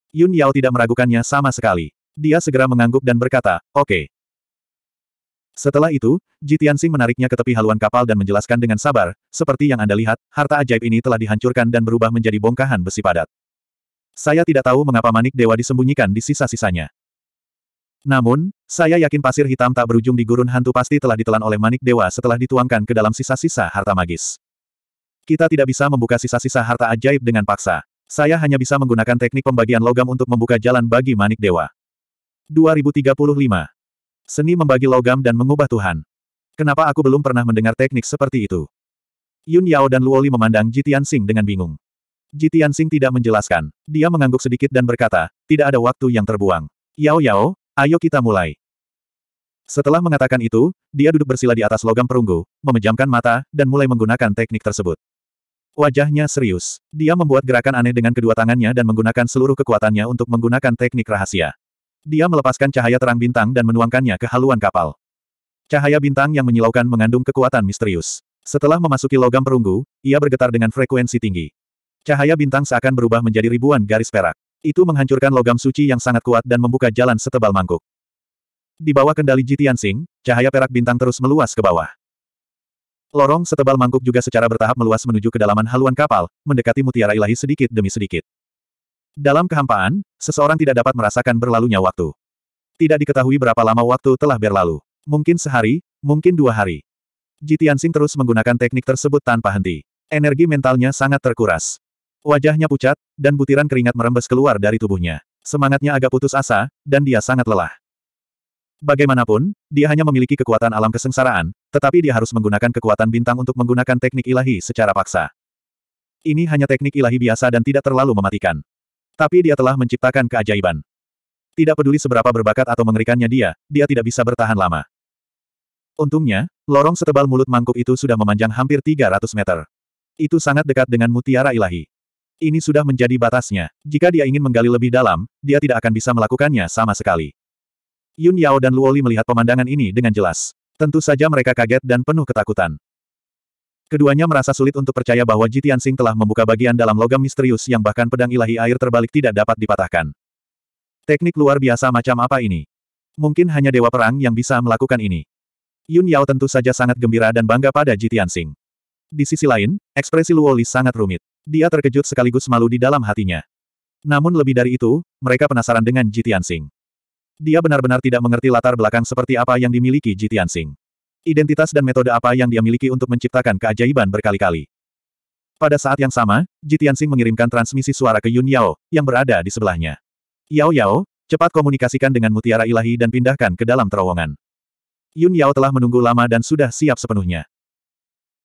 Yun Yao tidak meragukannya sama sekali. Dia segera mengangguk dan berkata, Oke. Okay. Setelah itu, Ji Tianxing menariknya ke tepi haluan kapal dan menjelaskan dengan sabar, seperti yang Anda lihat, harta ajaib ini telah dihancurkan dan berubah menjadi bongkahan besi padat. Saya tidak tahu mengapa manik dewa disembunyikan di sisa-sisanya. Namun, saya yakin pasir hitam tak berujung di gurun hantu pasti telah ditelan oleh manik dewa setelah dituangkan ke dalam sisa-sisa harta magis. Kita tidak bisa membuka sisa-sisa harta ajaib dengan paksa. Saya hanya bisa menggunakan teknik pembagian logam untuk membuka jalan bagi manik dewa. 2035 Seni membagi logam dan mengubah Tuhan. Kenapa aku belum pernah mendengar teknik seperti itu? Yun Yao dan Luoli memandang Jitian Sing dengan bingung. Jitian Sing tidak menjelaskan. Dia mengangguk sedikit dan berkata, tidak ada waktu yang terbuang. Yao Yao, ayo kita mulai. Setelah mengatakan itu, dia duduk bersila di atas logam perunggu, memejamkan mata, dan mulai menggunakan teknik tersebut. Wajahnya serius. Dia membuat gerakan aneh dengan kedua tangannya dan menggunakan seluruh kekuatannya untuk menggunakan teknik rahasia. Dia melepaskan cahaya terang bintang dan menuangkannya ke haluan kapal. Cahaya bintang yang menyilaukan mengandung kekuatan misterius. Setelah memasuki logam perunggu, ia bergetar dengan frekuensi tinggi. Cahaya bintang seakan berubah menjadi ribuan garis perak. Itu menghancurkan logam suci yang sangat kuat dan membuka jalan setebal mangkuk. Di bawah kendali Jitian Sing, cahaya perak bintang terus meluas ke bawah. Lorong setebal mangkuk juga secara bertahap meluas menuju kedalaman haluan kapal, mendekati mutiara ilahi sedikit demi sedikit. Dalam kehampaan, seseorang tidak dapat merasakan berlalunya waktu. Tidak diketahui berapa lama waktu telah berlalu. Mungkin sehari, mungkin dua hari. Jitiansing terus menggunakan teknik tersebut tanpa henti. Energi mentalnya sangat terkuras. Wajahnya pucat, dan butiran keringat merembes keluar dari tubuhnya. Semangatnya agak putus asa, dan dia sangat lelah. Bagaimanapun, dia hanya memiliki kekuatan alam kesengsaraan, tetapi dia harus menggunakan kekuatan bintang untuk menggunakan teknik ilahi secara paksa. Ini hanya teknik ilahi biasa dan tidak terlalu mematikan. Tapi dia telah menciptakan keajaiban. Tidak peduli seberapa berbakat atau mengerikannya dia, dia tidak bisa bertahan lama. Untungnya, lorong setebal mulut mangkuk itu sudah memanjang hampir 300 meter. Itu sangat dekat dengan mutiara ilahi. Ini sudah menjadi batasnya. Jika dia ingin menggali lebih dalam, dia tidak akan bisa melakukannya sama sekali. Yun Yao dan Luoli melihat pemandangan ini dengan jelas. Tentu saja mereka kaget dan penuh ketakutan. Keduanya merasa sulit untuk percaya bahwa Jitian Sing telah membuka bagian dalam logam misterius yang bahkan pedang ilahi air terbalik tidak dapat dipatahkan. Teknik luar biasa macam apa ini? Mungkin hanya Dewa Perang yang bisa melakukan ini. Yun Yao tentu saja sangat gembira dan bangga pada Jitian Sing. Di sisi lain, ekspresi Luo Li sangat rumit. Dia terkejut sekaligus malu di dalam hatinya. Namun lebih dari itu, mereka penasaran dengan Jitian Sing. Dia benar-benar tidak mengerti latar belakang seperti apa yang dimiliki Jitian Sing identitas dan metode apa yang dia miliki untuk menciptakan keajaiban berkali-kali. Pada saat yang sama, Jitiansing mengirimkan transmisi suara ke Yun Yao, yang berada di sebelahnya. Yao Yao, cepat komunikasikan dengan mutiara ilahi dan pindahkan ke dalam terowongan. Yun Yao telah menunggu lama dan sudah siap sepenuhnya.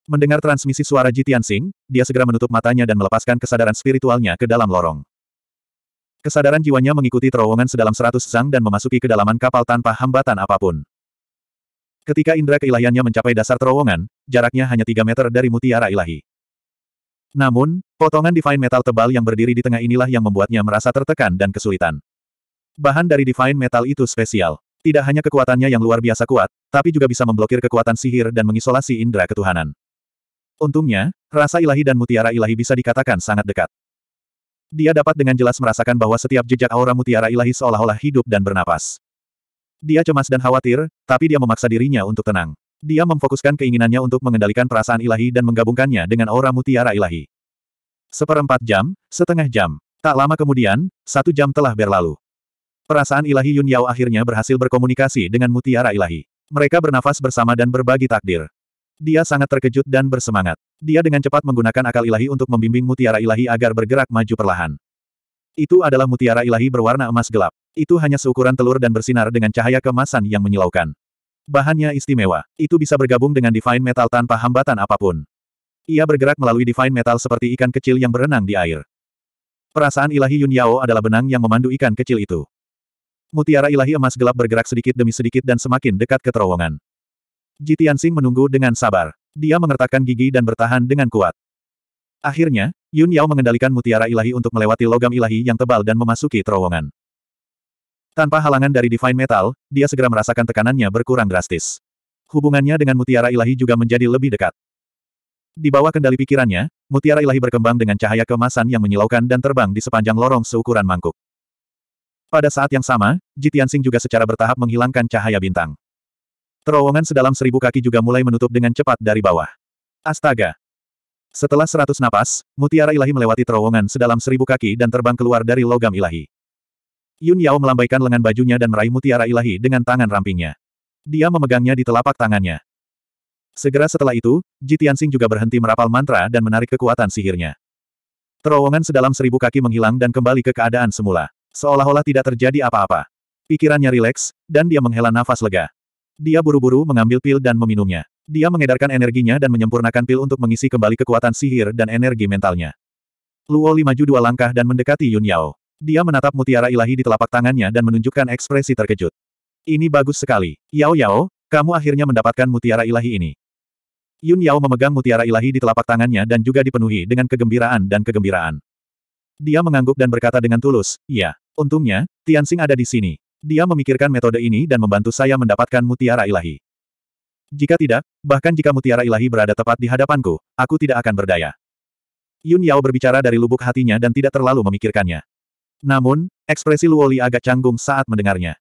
Mendengar transmisi suara Jitiansing, dia segera menutup matanya dan melepaskan kesadaran spiritualnya ke dalam lorong. Kesadaran jiwanya mengikuti terowongan sedalam seratus zang dan memasuki kedalaman kapal tanpa hambatan apapun. Ketika indera keilahiannya mencapai dasar terowongan, jaraknya hanya 3 meter dari mutiara ilahi. Namun, potongan Divine Metal tebal yang berdiri di tengah inilah yang membuatnya merasa tertekan dan kesulitan. Bahan dari Divine Metal itu spesial. Tidak hanya kekuatannya yang luar biasa kuat, tapi juga bisa memblokir kekuatan sihir dan mengisolasi indera ketuhanan. Untungnya, rasa ilahi dan mutiara ilahi bisa dikatakan sangat dekat. Dia dapat dengan jelas merasakan bahwa setiap jejak aura mutiara ilahi seolah-olah hidup dan bernapas. Dia cemas dan khawatir, tapi dia memaksa dirinya untuk tenang. Dia memfokuskan keinginannya untuk mengendalikan perasaan ilahi dan menggabungkannya dengan aura mutiara ilahi. Seperempat jam, setengah jam. Tak lama kemudian, satu jam telah berlalu. Perasaan ilahi Yun Yao akhirnya berhasil berkomunikasi dengan mutiara ilahi. Mereka bernafas bersama dan berbagi takdir. Dia sangat terkejut dan bersemangat. Dia dengan cepat menggunakan akal ilahi untuk membimbing mutiara ilahi agar bergerak maju perlahan. Itu adalah mutiara ilahi berwarna emas gelap. Itu hanya seukuran telur dan bersinar dengan cahaya kemasan yang menyilaukan. Bahannya istimewa. Itu bisa bergabung dengan Divine Metal tanpa hambatan apapun. Ia bergerak melalui Divine Metal seperti ikan kecil yang berenang di air. Perasaan ilahi Yun Yao adalah benang yang memandu ikan kecil itu. Mutiara ilahi emas gelap bergerak sedikit demi sedikit dan semakin dekat ke terowongan. Ji Tianxing menunggu dengan sabar. Dia mengertakkan gigi dan bertahan dengan kuat. Akhirnya, Yun Yao mengendalikan mutiara ilahi untuk melewati logam ilahi yang tebal dan memasuki terowongan. Tanpa halangan dari Divine Metal, dia segera merasakan tekanannya berkurang drastis. Hubungannya dengan mutiara ilahi juga menjadi lebih dekat. Di bawah kendali pikirannya, mutiara ilahi berkembang dengan cahaya kemasan yang menyilaukan dan terbang di sepanjang lorong seukuran mangkuk. Pada saat yang sama, Jitiansing juga secara bertahap menghilangkan cahaya bintang. Terowongan sedalam seribu kaki juga mulai menutup dengan cepat dari bawah. Astaga! Setelah seratus napas, mutiara ilahi melewati terowongan sedalam seribu kaki dan terbang keluar dari logam ilahi. Yun Yao melambaikan lengan bajunya dan meraih mutiara ilahi dengan tangan rampingnya. Dia memegangnya di telapak tangannya. Segera setelah itu, Ji Tianxing juga berhenti merapal mantra dan menarik kekuatan sihirnya. Terowongan sedalam seribu kaki menghilang dan kembali ke keadaan semula. Seolah-olah tidak terjadi apa-apa. Pikirannya rileks, dan dia menghela nafas lega. Dia buru-buru mengambil pil dan meminumnya. Dia mengedarkan energinya dan menyempurnakan pil untuk mengisi kembali kekuatan sihir dan energi mentalnya. Luo Li maju dua langkah dan mendekati Yun Yao. Dia menatap mutiara ilahi di telapak tangannya dan menunjukkan ekspresi terkejut. Ini bagus sekali. Yao Yao, kamu akhirnya mendapatkan mutiara ilahi ini. Yun Yao memegang mutiara ilahi di telapak tangannya dan juga dipenuhi dengan kegembiraan dan kegembiraan. Dia mengangguk dan berkata dengan tulus, "Ya, untungnya, Tianxing ada di sini. Dia memikirkan metode ini dan membantu saya mendapatkan mutiara ilahi. Jika tidak, bahkan jika mutiara ilahi berada tepat di hadapanku, aku tidak akan berdaya. Yun Yao berbicara dari lubuk hatinya dan tidak terlalu memikirkannya. Namun, ekspresi Luoli agak canggung saat mendengarnya.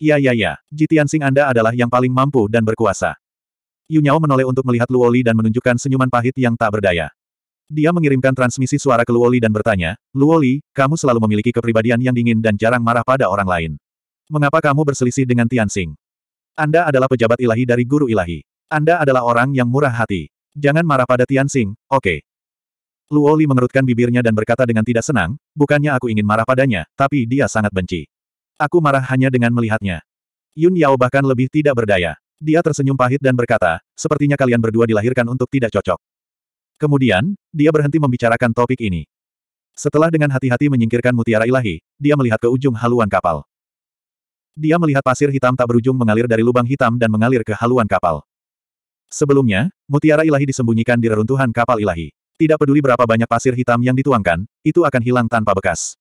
Ya ya ya, Sing Anda adalah yang paling mampu dan berkuasa. Yunyao menoleh untuk melihat Luoli dan menunjukkan senyuman pahit yang tak berdaya. Dia mengirimkan transmisi suara ke Luoli dan bertanya, Luoli, kamu selalu memiliki kepribadian yang dingin dan jarang marah pada orang lain. Mengapa kamu berselisih dengan Tianxing? Anda adalah pejabat ilahi dari guru ilahi. Anda adalah orang yang murah hati. Jangan marah pada Tianxing. oke. Okay. Luo mengerutkan bibirnya dan berkata dengan tidak senang, bukannya aku ingin marah padanya, tapi dia sangat benci. Aku marah hanya dengan melihatnya. Yun Yao bahkan lebih tidak berdaya. Dia tersenyum pahit dan berkata, sepertinya kalian berdua dilahirkan untuk tidak cocok. Kemudian, dia berhenti membicarakan topik ini. Setelah dengan hati-hati menyingkirkan mutiara ilahi, dia melihat ke ujung haluan kapal. Dia melihat pasir hitam tak berujung mengalir dari lubang hitam dan mengalir ke haluan kapal. Sebelumnya, mutiara ilahi disembunyikan di reruntuhan kapal ilahi. Tidak peduli berapa banyak pasir hitam yang dituangkan, itu akan hilang tanpa bekas.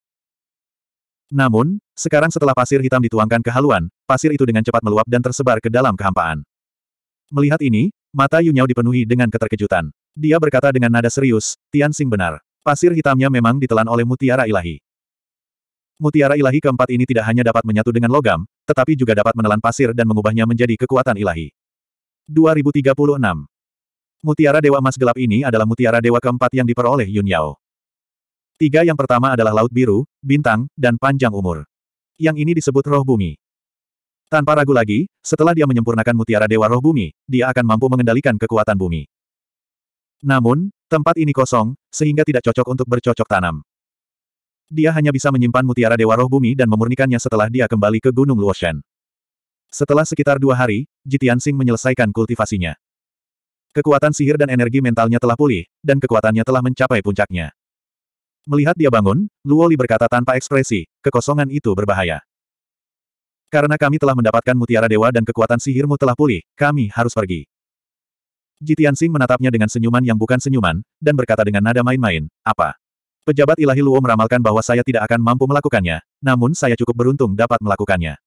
Namun, sekarang setelah pasir hitam dituangkan ke haluan, pasir itu dengan cepat meluap dan tersebar ke dalam kehampaan. Melihat ini, mata Yunyao dipenuhi dengan keterkejutan. Dia berkata dengan nada serius, Tian Xing benar. Pasir hitamnya memang ditelan oleh mutiara ilahi. Mutiara ilahi keempat ini tidak hanya dapat menyatu dengan logam, tetapi juga dapat menelan pasir dan mengubahnya menjadi kekuatan ilahi. 2036 Mutiara Dewa Emas Gelap ini adalah mutiara dewa keempat yang diperoleh Yun Yao. Tiga yang pertama adalah Laut Biru, Bintang, dan Panjang Umur. Yang ini disebut Roh Bumi. Tanpa ragu lagi, setelah dia menyempurnakan mutiara Dewa Roh Bumi, dia akan mampu mengendalikan kekuatan bumi. Namun, tempat ini kosong, sehingga tidak cocok untuk bercocok tanam. Dia hanya bisa menyimpan mutiara Dewa Roh Bumi dan memurnikannya setelah dia kembali ke Gunung Luoshan. Setelah sekitar dua hari, Jitian Sing menyelesaikan kultivasinya. Kekuatan sihir dan energi mentalnya telah pulih, dan kekuatannya telah mencapai puncaknya. Melihat dia bangun, Luoli berkata tanpa ekspresi, kekosongan itu berbahaya. Karena kami telah mendapatkan mutiara dewa dan kekuatan sihirmu telah pulih, kami harus pergi. Jitian Sing menatapnya dengan senyuman yang bukan senyuman, dan berkata dengan nada main-main, apa? Pejabat ilahi Luo meramalkan bahwa saya tidak akan mampu melakukannya, namun saya cukup beruntung dapat melakukannya.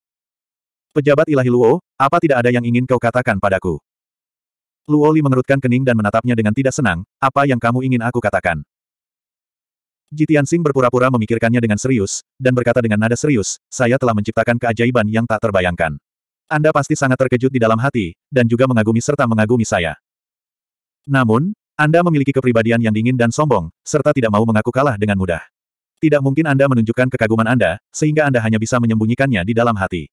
Pejabat ilahi Luo, apa tidak ada yang ingin kau katakan padaku? Luoli mengerutkan kening dan menatapnya dengan tidak senang, apa yang kamu ingin aku katakan? Jitian Sing berpura-pura memikirkannya dengan serius, dan berkata dengan nada serius, saya telah menciptakan keajaiban yang tak terbayangkan. Anda pasti sangat terkejut di dalam hati, dan juga mengagumi serta mengagumi saya. Namun, Anda memiliki kepribadian yang dingin dan sombong, serta tidak mau mengaku kalah dengan mudah. Tidak mungkin Anda menunjukkan kekaguman Anda, sehingga Anda hanya bisa menyembunyikannya di dalam hati.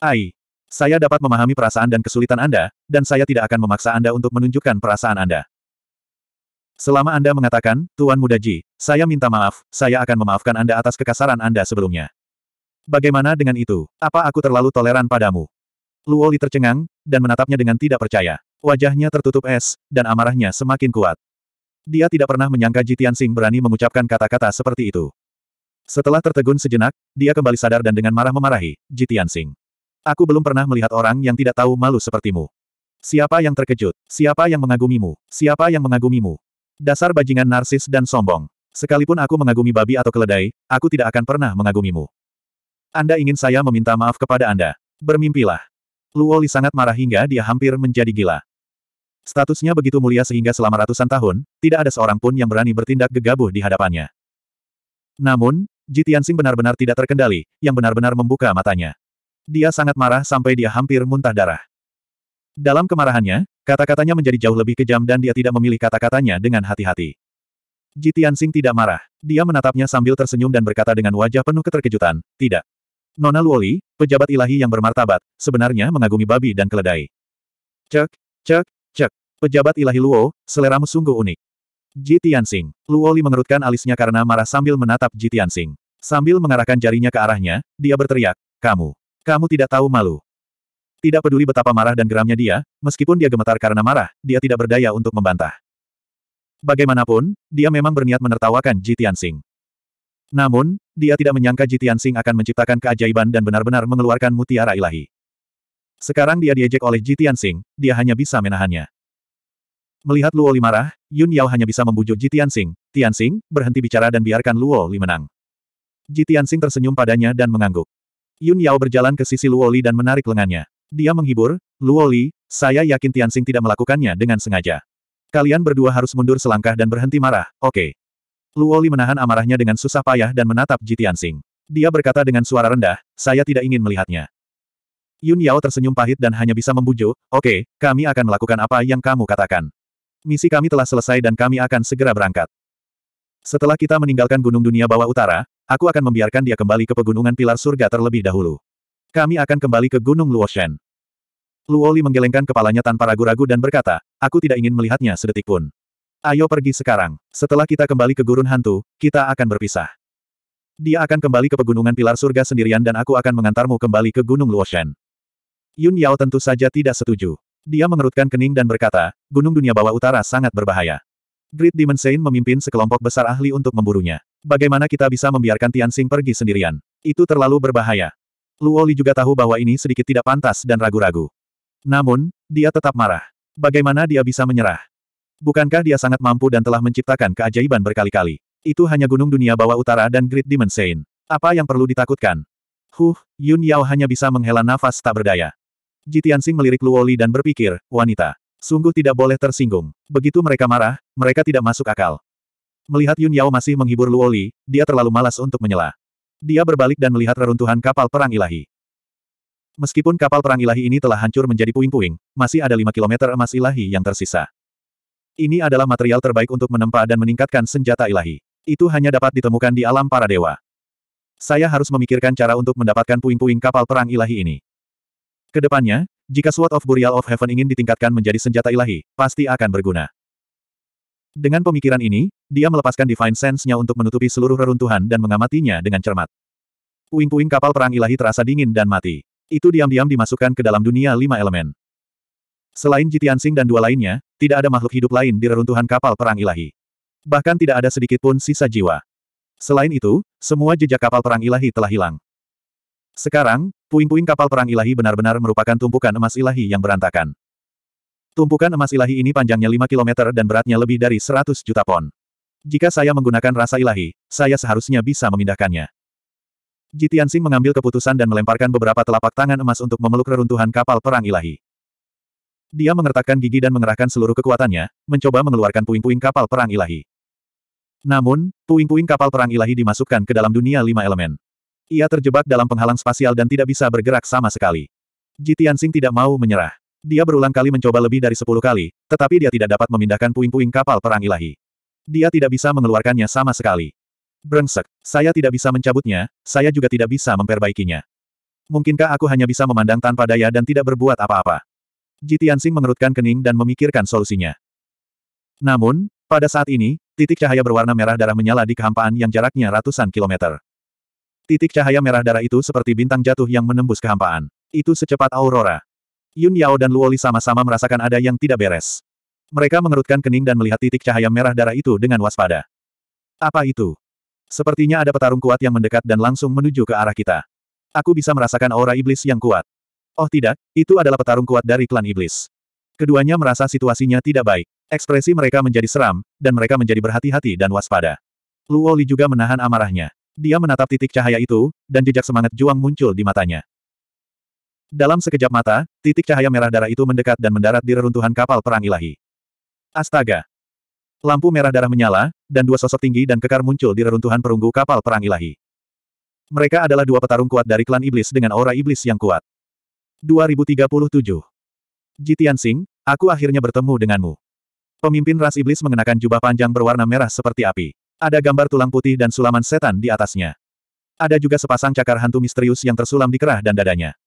Ai, saya dapat memahami perasaan dan kesulitan Anda, dan saya tidak akan memaksa Anda untuk menunjukkan perasaan Anda. Selama Anda mengatakan, Tuan Muda Ji, saya minta maaf, saya akan memaafkan Anda atas kekasaran Anda sebelumnya. Bagaimana dengan itu? Apa aku terlalu toleran padamu? Luoli tercengang, dan menatapnya dengan tidak percaya. Wajahnya tertutup es, dan amarahnya semakin kuat. Dia tidak pernah menyangka Jitian Sing berani mengucapkan kata-kata seperti itu. Setelah tertegun sejenak, dia kembali sadar dan dengan marah memarahi, Jitian Sing. Aku belum pernah melihat orang yang tidak tahu malu sepertimu. Siapa yang terkejut? Siapa yang mengagumimu? Siapa yang mengagumimu? Dasar bajingan narsis dan sombong. Sekalipun aku mengagumi babi atau keledai, aku tidak akan pernah mengagumimu. Anda ingin saya meminta maaf kepada Anda. Bermimpilah. Luoli sangat marah hingga dia hampir menjadi gila. Statusnya begitu mulia sehingga selama ratusan tahun, tidak ada seorang pun yang berani bertindak gegabah di hadapannya. Namun, Jitiansing benar-benar tidak terkendali, yang benar-benar membuka matanya. Dia sangat marah sampai dia hampir muntah darah. Dalam kemarahannya, kata-katanya menjadi jauh lebih kejam dan dia tidak memilih kata-katanya dengan hati-hati. Jitian Sing tidak marah. Dia menatapnya sambil tersenyum dan berkata dengan wajah penuh keterkejutan, tidak. Nona Luoli, pejabat ilahi yang bermartabat, sebenarnya mengagumi babi dan keledai. Cek, cek, cek. Pejabat ilahi Luo, seleramu sungguh unik. Ji Tianxing. Luoli mengerutkan alisnya karena marah sambil menatap Ji Tianxing. Sambil mengarahkan jarinya ke arahnya, dia berteriak, Kamu. Kamu tidak tahu malu. Tidak peduli betapa marah dan geramnya dia, meskipun dia gemetar karena marah, dia tidak berdaya untuk membantah. Bagaimanapun, dia memang berniat menertawakan Jitian Sing. Namun, dia tidak menyangka Jitian Sing akan menciptakan keajaiban dan benar-benar mengeluarkan mutiara ilahi. Sekarang dia diejek oleh Jitian Sing, dia hanya bisa menahannya. Melihat Luo Li marah, Yun Yao hanya bisa membujuk Jitian Sing, Tian Sing, berhenti bicara dan biarkan Luo Li menang. Jitian Sing tersenyum padanya dan mengangguk. Yun Yao berjalan ke sisi Luoli dan menarik lengannya. Dia menghibur, Luoli, saya yakin Tianxing tidak melakukannya dengan sengaja. Kalian berdua harus mundur selangkah dan berhenti marah, oke. Okay. Luoli menahan amarahnya dengan susah payah dan menatap Ji Tianxing. Dia berkata dengan suara rendah, saya tidak ingin melihatnya. Yun Yao tersenyum pahit dan hanya bisa membujuk, oke, okay, kami akan melakukan apa yang kamu katakan. Misi kami telah selesai dan kami akan segera berangkat. Setelah kita meninggalkan Gunung Dunia Bawah Utara, aku akan membiarkan dia kembali ke pegunungan pilar surga terlebih dahulu. Kami akan kembali ke Gunung Luoshen. Luoli menggelengkan kepalanya tanpa ragu-ragu dan berkata, aku tidak ingin melihatnya sedetik pun. Ayo pergi sekarang. Setelah kita kembali ke gurun hantu, kita akan berpisah. Dia akan kembali ke pegunungan pilar surga sendirian dan aku akan mengantarmu kembali ke Gunung Luoshen. Yun Yao tentu saja tidak setuju. Dia mengerutkan kening dan berkata, Gunung Dunia Bawah Utara sangat berbahaya. Grid Demon Saint memimpin sekelompok besar ahli untuk memburunya. Bagaimana kita bisa membiarkan Tianxing pergi sendirian? Itu terlalu berbahaya. Luo Li juga tahu bahwa ini sedikit tidak pantas dan ragu-ragu. Namun, dia tetap marah. Bagaimana dia bisa menyerah? Bukankah dia sangat mampu dan telah menciptakan keajaiban berkali-kali? Itu hanya gunung dunia bawah utara dan Grid Demon Apa yang perlu ditakutkan? Huh, Yun Yao hanya bisa menghela nafas tak berdaya. Ji Tianxing melirik Luo Li dan berpikir, wanita. Sungguh tidak boleh tersinggung. Begitu mereka marah, mereka tidak masuk akal. Melihat Yun Yao masih menghibur Luoli, dia terlalu malas untuk menyela. Dia berbalik dan melihat reruntuhan kapal perang ilahi. Meskipun kapal perang ilahi ini telah hancur menjadi puing-puing, masih ada 5 kilometer emas ilahi yang tersisa. Ini adalah material terbaik untuk menempa dan meningkatkan senjata ilahi. Itu hanya dapat ditemukan di alam para dewa. Saya harus memikirkan cara untuk mendapatkan puing-puing kapal perang ilahi ini. Kedepannya, jika Sword of Burial of Heaven ingin ditingkatkan menjadi senjata ilahi, pasti akan berguna. Dengan pemikiran ini, dia melepaskan Divine Sense-nya untuk menutupi seluruh reruntuhan dan mengamatinya dengan cermat. Puing-puing kapal perang ilahi terasa dingin dan mati. Itu diam-diam dimasukkan ke dalam dunia lima elemen. Selain Jitiansing dan dua lainnya, tidak ada makhluk hidup lain di reruntuhan kapal perang ilahi. Bahkan tidak ada sedikit pun sisa jiwa. Selain itu, semua jejak kapal perang ilahi telah hilang. Sekarang, puing-puing kapal perang ilahi benar-benar merupakan tumpukan emas ilahi yang berantakan. Tumpukan emas ilahi ini panjangnya 5 km dan beratnya lebih dari 100 juta pon. Jika saya menggunakan rasa ilahi, saya seharusnya bisa memindahkannya. Jitiansing mengambil keputusan dan melemparkan beberapa telapak tangan emas untuk memeluk reruntuhan kapal perang ilahi. Dia mengertakkan gigi dan mengerahkan seluruh kekuatannya, mencoba mengeluarkan puing-puing kapal perang ilahi. Namun, puing-puing kapal perang ilahi dimasukkan ke dalam dunia lima elemen. Ia terjebak dalam penghalang spasial dan tidak bisa bergerak sama sekali. Jitiansing tidak mau menyerah. Dia berulang kali mencoba lebih dari sepuluh kali, tetapi dia tidak dapat memindahkan puing-puing kapal perang ilahi. Dia tidak bisa mengeluarkannya sama sekali. Brengsek, saya tidak bisa mencabutnya, saya juga tidak bisa memperbaikinya. Mungkinkah aku hanya bisa memandang tanpa daya dan tidak berbuat apa-apa? Jitiansing mengerutkan kening dan memikirkan solusinya. Namun, pada saat ini, titik cahaya berwarna merah darah menyala di kehampaan yang jaraknya ratusan kilometer. Titik cahaya merah darah itu seperti bintang jatuh yang menembus kehampaan. Itu secepat aurora. Yun Yao dan Luoli sama-sama merasakan ada yang tidak beres. Mereka mengerutkan kening dan melihat titik cahaya merah darah itu dengan waspada. Apa itu? Sepertinya ada petarung kuat yang mendekat dan langsung menuju ke arah kita. Aku bisa merasakan aura iblis yang kuat. Oh tidak, itu adalah petarung kuat dari klan iblis. Keduanya merasa situasinya tidak baik. Ekspresi mereka menjadi seram, dan mereka menjadi berhati-hati dan waspada. Luoli juga menahan amarahnya. Dia menatap titik cahaya itu, dan jejak semangat juang muncul di matanya. Dalam sekejap mata, titik cahaya merah darah itu mendekat dan mendarat di reruntuhan kapal perang ilahi. Astaga! Lampu merah darah menyala, dan dua sosok tinggi dan kekar muncul di reruntuhan perunggu kapal perang ilahi. Mereka adalah dua petarung kuat dari klan iblis dengan aura iblis yang kuat. 2037. Jitian Singh, aku akhirnya bertemu denganmu. Pemimpin ras iblis mengenakan jubah panjang berwarna merah seperti api. Ada gambar tulang putih dan sulaman setan di atasnya. Ada juga sepasang cakar hantu misterius yang tersulam di kerah dan dadanya.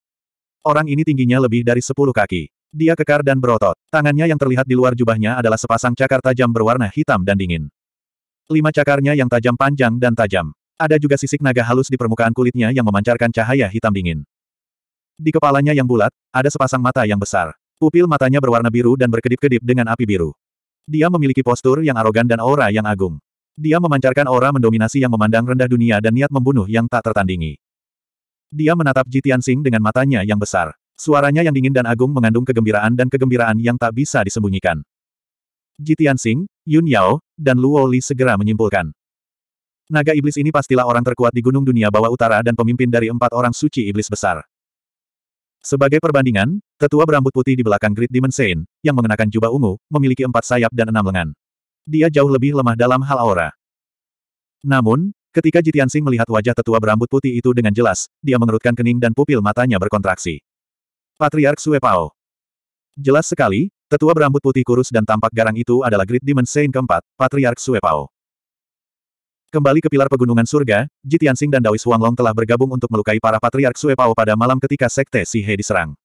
Orang ini tingginya lebih dari sepuluh kaki. Dia kekar dan berotot. Tangannya yang terlihat di luar jubahnya adalah sepasang cakar tajam berwarna hitam dan dingin. Lima cakarnya yang tajam panjang dan tajam. Ada juga sisik naga halus di permukaan kulitnya yang memancarkan cahaya hitam dingin. Di kepalanya yang bulat, ada sepasang mata yang besar. Pupil matanya berwarna biru dan berkedip-kedip dengan api biru. Dia memiliki postur yang arogan dan aura yang agung. Dia memancarkan aura mendominasi yang memandang rendah dunia dan niat membunuh yang tak tertandingi. Dia menatap Jitian Tianxing dengan matanya yang besar. Suaranya yang dingin dan agung mengandung kegembiraan dan kegembiraan yang tak bisa disembunyikan. Jitian Tianxing, Yun Yao, dan Luo Li segera menyimpulkan. Naga iblis ini pastilah orang terkuat di gunung dunia bawah utara dan pemimpin dari empat orang suci iblis besar. Sebagai perbandingan, tetua berambut putih di belakang Great Demon Saint, yang mengenakan jubah ungu, memiliki empat sayap dan enam lengan. Dia jauh lebih lemah dalam hal aura. Namun, Ketika Jitian Sing melihat wajah tetua berambut putih itu dengan jelas, dia mengerutkan kening dan pupil matanya berkontraksi. Patriark Sue Pao. Jelas sekali, tetua berambut putih kurus dan tampak garang itu adalah Great Demon Saint keempat, Patriark Sue Pao. Kembali ke pilar pegunungan surga, Jitian Sing dan Daois Huanglong telah bergabung untuk melukai para Patriark Sue Pao pada malam ketika Sekte Si He diserang.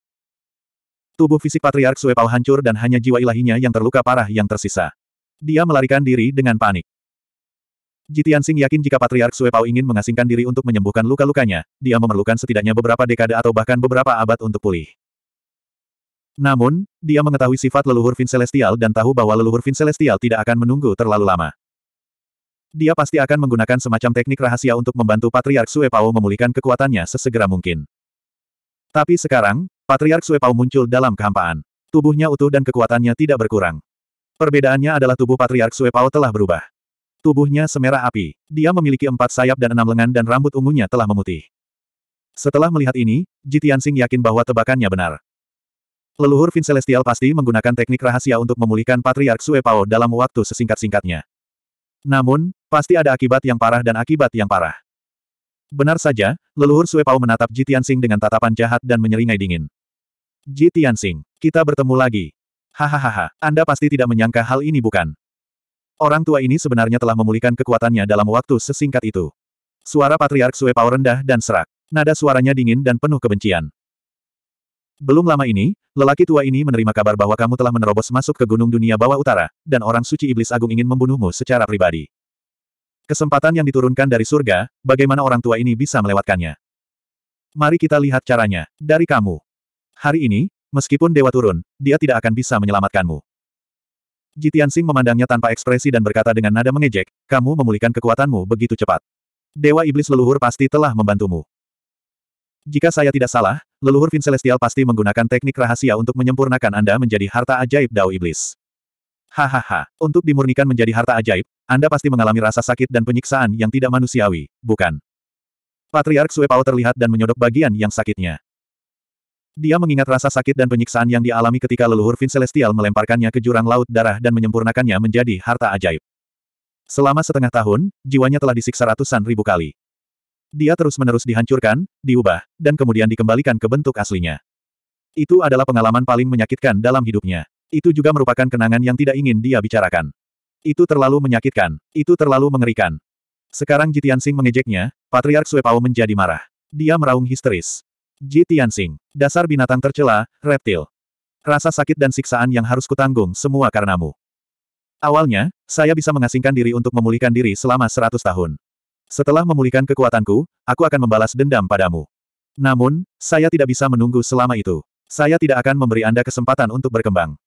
Tubuh fisik Patriark Sue Pao hancur dan hanya jiwa ilahinya yang terluka parah yang tersisa. Dia melarikan diri dengan panik. Jitian Sing yakin jika Patriark Sue Pao ingin mengasingkan diri untuk menyembuhkan luka-lukanya, dia memerlukan setidaknya beberapa dekade atau bahkan beberapa abad untuk pulih. Namun, dia mengetahui sifat leluhur Vin Celestial dan tahu bahwa leluhur Vin Celestial tidak akan menunggu terlalu lama. Dia pasti akan menggunakan semacam teknik rahasia untuk membantu Patriark Sue Pao memulihkan kekuatannya sesegera mungkin. Tapi sekarang, Patriark Sue Pao muncul dalam kehampaan. Tubuhnya utuh dan kekuatannya tidak berkurang. Perbedaannya adalah tubuh Patriark Sue Pao telah berubah. Tubuhnya semerah api. Dia memiliki empat sayap dan enam lengan dan rambut ungunya telah memutih. Setelah melihat ini, Jitiansing yakin bahwa tebakannya benar. Leluhur Vin Celestial pasti menggunakan teknik rahasia untuk memulihkan Patriark Sue Pao dalam waktu sesingkat-singkatnya. Namun, pasti ada akibat yang parah dan akibat yang parah. Benar saja, leluhur Sue Pao menatap Jitiansing dengan tatapan jahat dan menyeringai dingin. Jitiansing, kita bertemu lagi. Hahaha, Anda pasti tidak menyangka hal ini bukan? Orang tua ini sebenarnya telah memulihkan kekuatannya dalam waktu sesingkat itu. Suara Patriark Sue Pao rendah dan serak. Nada suaranya dingin dan penuh kebencian. Belum lama ini, lelaki tua ini menerima kabar bahwa kamu telah menerobos masuk ke Gunung Dunia Bawah Utara, dan orang suci Iblis Agung ingin membunuhmu secara pribadi. Kesempatan yang diturunkan dari surga, bagaimana orang tua ini bisa melewatkannya? Mari kita lihat caranya, dari kamu. Hari ini, meskipun dewa turun, dia tidak akan bisa menyelamatkanmu. Jitian Sing memandangnya tanpa ekspresi dan berkata dengan nada mengejek, kamu memulihkan kekuatanmu begitu cepat. Dewa Iblis leluhur pasti telah membantumu. Jika saya tidak salah, leluhur Vin Celestial pasti menggunakan teknik rahasia untuk menyempurnakan Anda menjadi harta ajaib Dao Iblis. Hahaha, untuk dimurnikan menjadi harta ajaib, Anda pasti mengalami rasa sakit dan penyiksaan yang tidak manusiawi, bukan? Patriark Sue Pao terlihat dan menyodok bagian yang sakitnya. Dia mengingat rasa sakit dan penyiksaan yang dialami ketika leluhur Vin Celestial melemparkannya ke jurang laut darah dan menyempurnakannya menjadi harta ajaib. Selama setengah tahun, jiwanya telah disiksa ratusan ribu kali. Dia terus-menerus dihancurkan, diubah, dan kemudian dikembalikan ke bentuk aslinya. Itu adalah pengalaman paling menyakitkan dalam hidupnya. Itu juga merupakan kenangan yang tidak ingin dia bicarakan. Itu terlalu menyakitkan. Itu terlalu mengerikan. Sekarang Jitian Sing mengejeknya, Patriark Sui Pao menjadi marah. Dia meraung histeris. Ji Tianxing. Dasar binatang tercela, reptil. Rasa sakit dan siksaan yang harus kutanggung semua karenamu. Awalnya, saya bisa mengasingkan diri untuk memulihkan diri selama seratus tahun. Setelah memulihkan kekuatanku, aku akan membalas dendam padamu. Namun, saya tidak bisa menunggu selama itu. Saya tidak akan memberi Anda kesempatan untuk berkembang.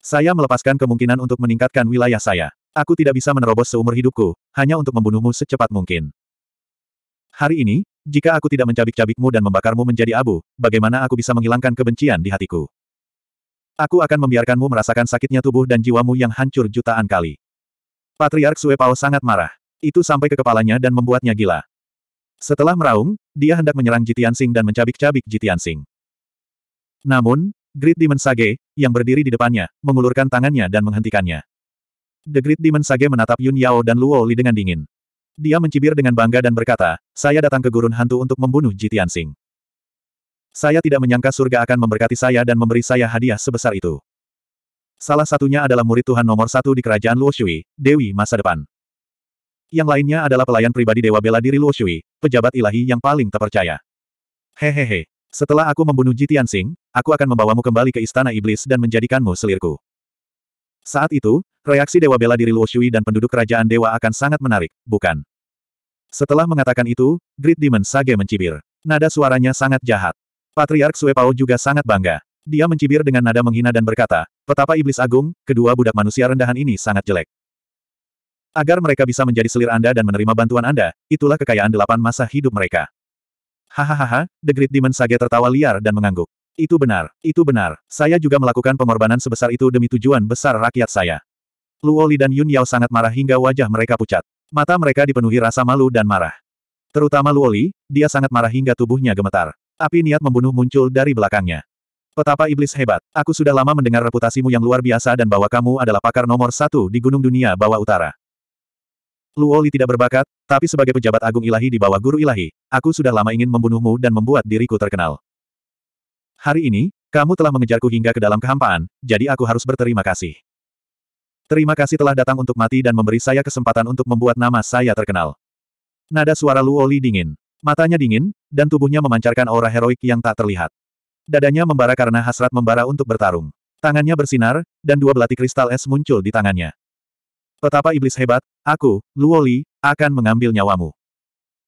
Saya melepaskan kemungkinan untuk meningkatkan wilayah saya. Aku tidak bisa menerobos seumur hidupku, hanya untuk membunuhmu secepat mungkin. Hari ini, jika aku tidak mencabik-cabikmu dan membakarmu menjadi abu, bagaimana aku bisa menghilangkan kebencian di hatiku? Aku akan membiarkanmu merasakan sakitnya tubuh dan jiwamu yang hancur jutaan kali. Patriark Sue Pao sangat marah. Itu sampai ke kepalanya dan membuatnya gila. Setelah meraung, dia hendak menyerang Jitian Sing dan mencabik-cabik Jitian Sing. Namun, Great Demon Sage, yang berdiri di depannya, mengulurkan tangannya dan menghentikannya. The Great Demon Sage menatap Yun Yao dan Luo Li dengan dingin. Dia mencibir dengan bangga dan berkata, saya datang ke gurun hantu untuk membunuh Jitian Sing. Saya tidak menyangka surga akan memberkati saya dan memberi saya hadiah sebesar itu. Salah satunya adalah murid Tuhan nomor satu di kerajaan Luo Dewi masa depan. Yang lainnya adalah pelayan pribadi Dewa Bela Diri Luo pejabat ilahi yang paling terpercaya. Hehehe, setelah aku membunuh Jitian Sing, aku akan membawamu kembali ke Istana Iblis dan menjadikanmu selirku. Saat itu, reaksi Dewa Bela Diri Luo Shui dan penduduk kerajaan Dewa akan sangat menarik, bukan? Setelah mengatakan itu, Great Demon Sage mencibir. Nada suaranya sangat jahat. Patriark Sue Pao juga sangat bangga. Dia mencibir dengan nada menghina dan berkata, Petapa Iblis Agung, kedua budak manusia rendahan ini sangat jelek. Agar mereka bisa menjadi selir Anda dan menerima bantuan Anda, itulah kekayaan delapan masa hidup mereka. Hahaha, The Great Demon Sage tertawa liar dan mengangguk. Itu benar, itu benar. Saya juga melakukan pengorbanan sebesar itu demi tujuan besar rakyat saya. Luoli dan Yun Yao sangat marah hingga wajah mereka pucat. Mata mereka dipenuhi rasa malu dan marah. Terutama Luoli, dia sangat marah hingga tubuhnya gemetar. Api niat membunuh muncul dari belakangnya. Petapa iblis hebat, aku sudah lama mendengar reputasimu yang luar biasa dan bahwa kamu adalah pakar nomor satu di Gunung Dunia Bawah Utara. Luoli tidak berbakat, tapi sebagai pejabat agung ilahi di bawah guru ilahi, aku sudah lama ingin membunuhmu dan membuat diriku terkenal. Hari ini, kamu telah mengejarku hingga ke dalam kehampaan, jadi aku harus berterima kasih. Terima kasih telah datang untuk mati dan memberi saya kesempatan untuk membuat nama saya terkenal. Nada suara Luoli dingin. Matanya dingin, dan tubuhnya memancarkan aura heroik yang tak terlihat. Dadanya membara karena hasrat membara untuk bertarung. Tangannya bersinar, dan dua belati kristal es muncul di tangannya. Petapa iblis hebat, aku, Luoli, akan mengambil nyawamu.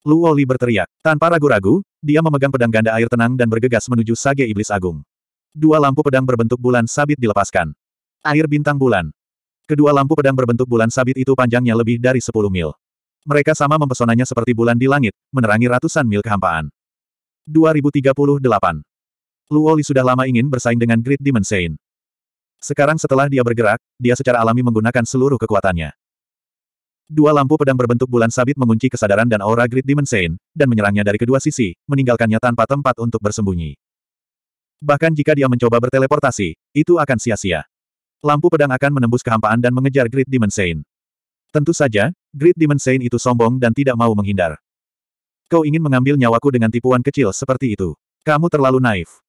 Luoli berteriak. Tanpa ragu-ragu, dia memegang pedang ganda air tenang dan bergegas menuju Sage Iblis Agung. Dua lampu pedang berbentuk bulan sabit dilepaskan. Air bintang bulan. Kedua lampu pedang berbentuk bulan sabit itu panjangnya lebih dari 10 mil. Mereka sama mempesonanya seperti bulan di langit, menerangi ratusan mil kehampaan. 2038. Luoli sudah lama ingin bersaing dengan Great Demon Sein. Sekarang setelah dia bergerak, dia secara alami menggunakan seluruh kekuatannya. Dua lampu pedang berbentuk bulan sabit mengunci kesadaran dan aura Great Saint, dan menyerangnya dari kedua sisi, meninggalkannya tanpa tempat untuk bersembunyi. Bahkan jika dia mencoba berteleportasi, itu akan sia-sia. Lampu pedang akan menembus kehampaan dan mengejar Great Saint. Tentu saja, Great Saint itu sombong dan tidak mau menghindar. Kau ingin mengambil nyawaku dengan tipuan kecil seperti itu. Kamu terlalu naif.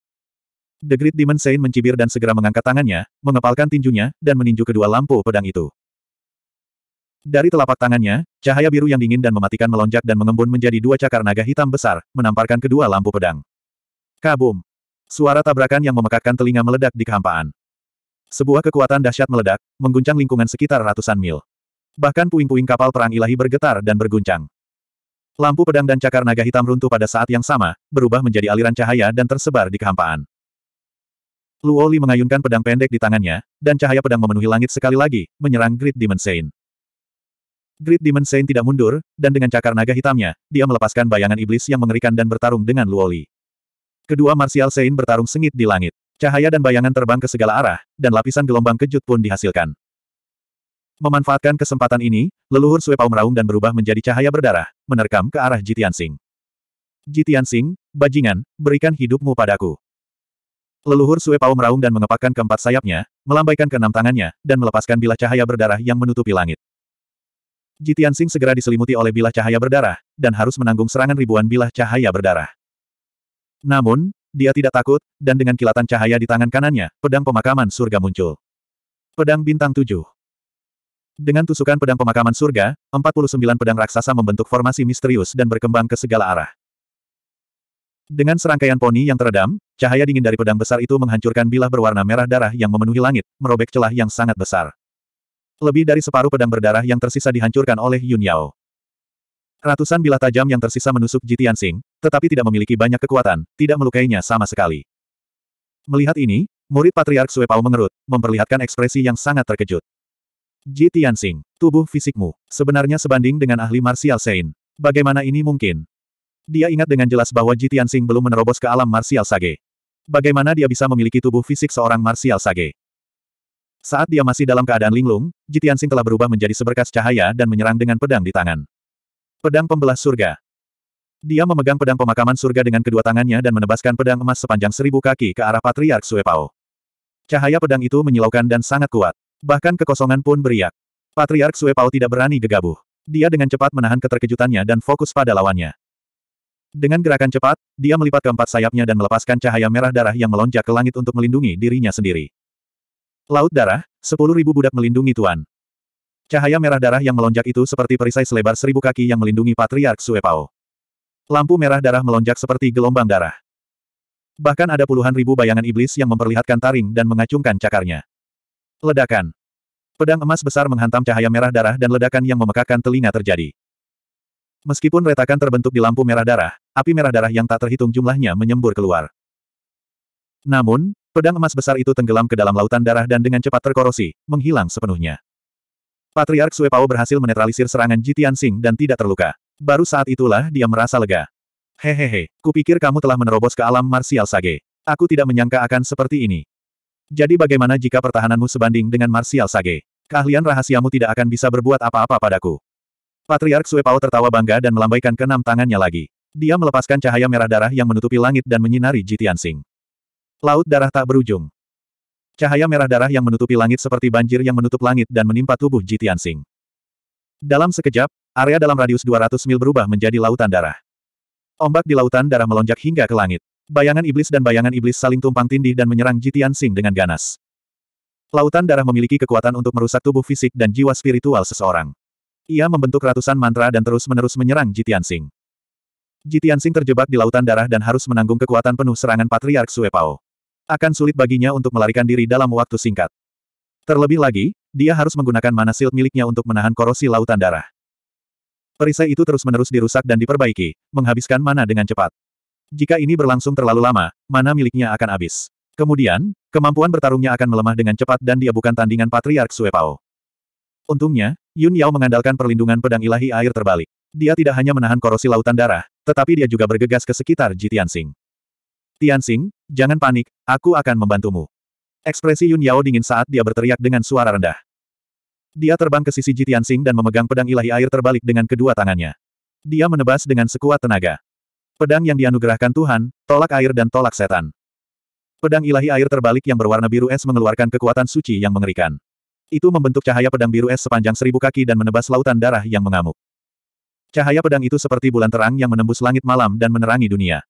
The Great Demon Saint mencibir dan segera mengangkat tangannya, mengepalkan tinjunya, dan meninju kedua lampu pedang itu. Dari telapak tangannya, cahaya biru yang dingin dan mematikan melonjak dan mengembun menjadi dua cakar naga hitam besar, menamparkan kedua lampu pedang. Kabum! Suara tabrakan yang memekakkan telinga meledak di kehampaan. Sebuah kekuatan dahsyat meledak, mengguncang lingkungan sekitar ratusan mil. Bahkan puing-puing kapal perang ilahi bergetar dan berguncang. Lampu pedang dan cakar naga hitam runtuh pada saat yang sama, berubah menjadi aliran cahaya dan tersebar di kehampaan. Luoli mengayunkan pedang pendek di tangannya, dan cahaya pedang memenuhi langit sekali lagi, menyerang Great Demon Saint. Great Demon Saint tidak mundur, dan dengan cakar naga hitamnya, dia melepaskan bayangan iblis yang mengerikan dan bertarung dengan Luoli. Kedua Martial Saint bertarung sengit di langit. Cahaya dan bayangan terbang ke segala arah, dan lapisan gelombang kejut pun dihasilkan. Memanfaatkan kesempatan ini, leluhur Suepau Pao meraung dan berubah menjadi cahaya berdarah, menerkam ke arah Jitian Sing. Jitian Sing, bajingan, berikan hidupmu padaku. Leluhur Suepau Pao meraung dan mengepakkan keempat sayapnya, melambaikan keenam tangannya, dan melepaskan bilah cahaya berdarah yang menutupi langit. Jitian Sing segera diselimuti oleh bilah cahaya berdarah, dan harus menanggung serangan ribuan bilah cahaya berdarah. Namun, dia tidak takut, dan dengan kilatan cahaya di tangan kanannya, pedang pemakaman surga muncul. Pedang bintang tujuh. Dengan tusukan pedang pemakaman surga, 49 pedang raksasa membentuk formasi misterius dan berkembang ke segala arah. Dengan serangkaian poni yang teredam, cahaya dingin dari pedang besar itu menghancurkan bilah berwarna merah darah yang memenuhi langit, merobek celah yang sangat besar. Lebih dari separuh pedang berdarah yang tersisa dihancurkan oleh Yun Yao. Ratusan bilah tajam yang tersisa menusuk Jitian Sing, tetapi tidak memiliki banyak kekuatan, tidak melukainya sama sekali. Melihat ini, murid Patriark Sue Pao mengerut, memperlihatkan ekspresi yang sangat terkejut. Jitian Sing, tubuh fisikmu, sebenarnya sebanding dengan ahli marsial Sein. Bagaimana ini mungkin? Dia ingat dengan jelas bahwa Jitian Sing belum menerobos ke alam marsial Sage. Bagaimana dia bisa memiliki tubuh fisik seorang marsial Sage? Saat dia masih dalam keadaan linglung, Jitian Sing telah berubah menjadi seberkas cahaya dan menyerang dengan pedang di tangan. Pedang pembelah surga. Dia memegang pedang pemakaman surga dengan kedua tangannya dan menebaskan pedang emas sepanjang seribu kaki ke arah Patriark Suepao. Cahaya pedang itu menyilaukan dan sangat kuat. Bahkan kekosongan pun beriak. Patriark Suepao tidak berani gegabuh. Dia dengan cepat menahan keterkejutannya dan fokus pada lawannya. Dengan gerakan cepat, dia melipat keempat sayapnya dan melepaskan cahaya merah darah yang melonjak ke langit untuk melindungi dirinya sendiri. Laut darah, sepuluh ribu budak melindungi Tuan. Cahaya merah darah yang melonjak itu seperti perisai selebar seribu kaki yang melindungi Patriark Suepao. Lampu merah darah melonjak seperti gelombang darah. Bahkan ada puluhan ribu bayangan iblis yang memperlihatkan taring dan mengacungkan cakarnya. Ledakan. Pedang emas besar menghantam cahaya merah darah dan ledakan yang memekakan telinga terjadi. Meskipun retakan terbentuk di lampu merah darah, api merah darah yang tak terhitung jumlahnya menyembur keluar. Namun, Pedang emas besar itu tenggelam ke dalam lautan darah dan dengan cepat terkorosi, menghilang sepenuhnya. Patriark Suepao berhasil menetralisir serangan Jitian Sing dan tidak terluka. Baru saat itulah dia merasa lega. Hehehe, kupikir kamu telah menerobos ke alam marsial sage. Aku tidak menyangka akan seperti ini. Jadi bagaimana jika pertahananmu sebanding dengan marsial sage? Keahlian rahasiamu tidak akan bisa berbuat apa-apa padaku. Patriark Suepao tertawa bangga dan melambaikan keenam tangannya lagi. Dia melepaskan cahaya merah darah yang menutupi langit dan menyinari Jitian Sing. Laut darah tak berujung. Cahaya merah darah yang menutupi langit seperti banjir yang menutup langit dan menimpa tubuh Ji Tianxing. Dalam sekejap, area dalam radius 200 mil berubah menjadi lautan darah. Ombak di lautan darah melonjak hingga ke langit. Bayangan iblis dan bayangan iblis saling tumpang tindih dan menyerang Ji Tianxing dengan ganas. Lautan darah memiliki kekuatan untuk merusak tubuh fisik dan jiwa spiritual seseorang. Ia membentuk ratusan mantra dan terus-menerus menyerang Ji Tianxing. Tianxing terjebak di lautan darah dan harus menanggung kekuatan penuh serangan Patriark Suepao akan sulit baginya untuk melarikan diri dalam waktu singkat. Terlebih lagi, dia harus menggunakan mana silt miliknya untuk menahan korosi lautan darah. Perisai itu terus-menerus dirusak dan diperbaiki, menghabiskan mana dengan cepat. Jika ini berlangsung terlalu lama, mana miliknya akan habis. Kemudian, kemampuan bertarungnya akan melemah dengan cepat dan dia bukan tandingan Patriark Suepao. Untungnya, Yun Yao mengandalkan perlindungan pedang ilahi air terbalik. Dia tidak hanya menahan korosi lautan darah, tetapi dia juga bergegas ke sekitar Ji Tianxing. Tianxing, Jangan panik, aku akan membantumu. Ekspresi Yun Yao dingin saat dia berteriak dengan suara rendah. Dia terbang ke sisi Jitian Sing dan memegang pedang ilahi air terbalik dengan kedua tangannya. Dia menebas dengan sekuat tenaga. Pedang yang dianugerahkan Tuhan, tolak air dan tolak setan. Pedang ilahi air terbalik yang berwarna biru es mengeluarkan kekuatan suci yang mengerikan. Itu membentuk cahaya pedang biru es sepanjang seribu kaki dan menebas lautan darah yang mengamuk. Cahaya pedang itu seperti bulan terang yang menembus langit malam dan menerangi dunia.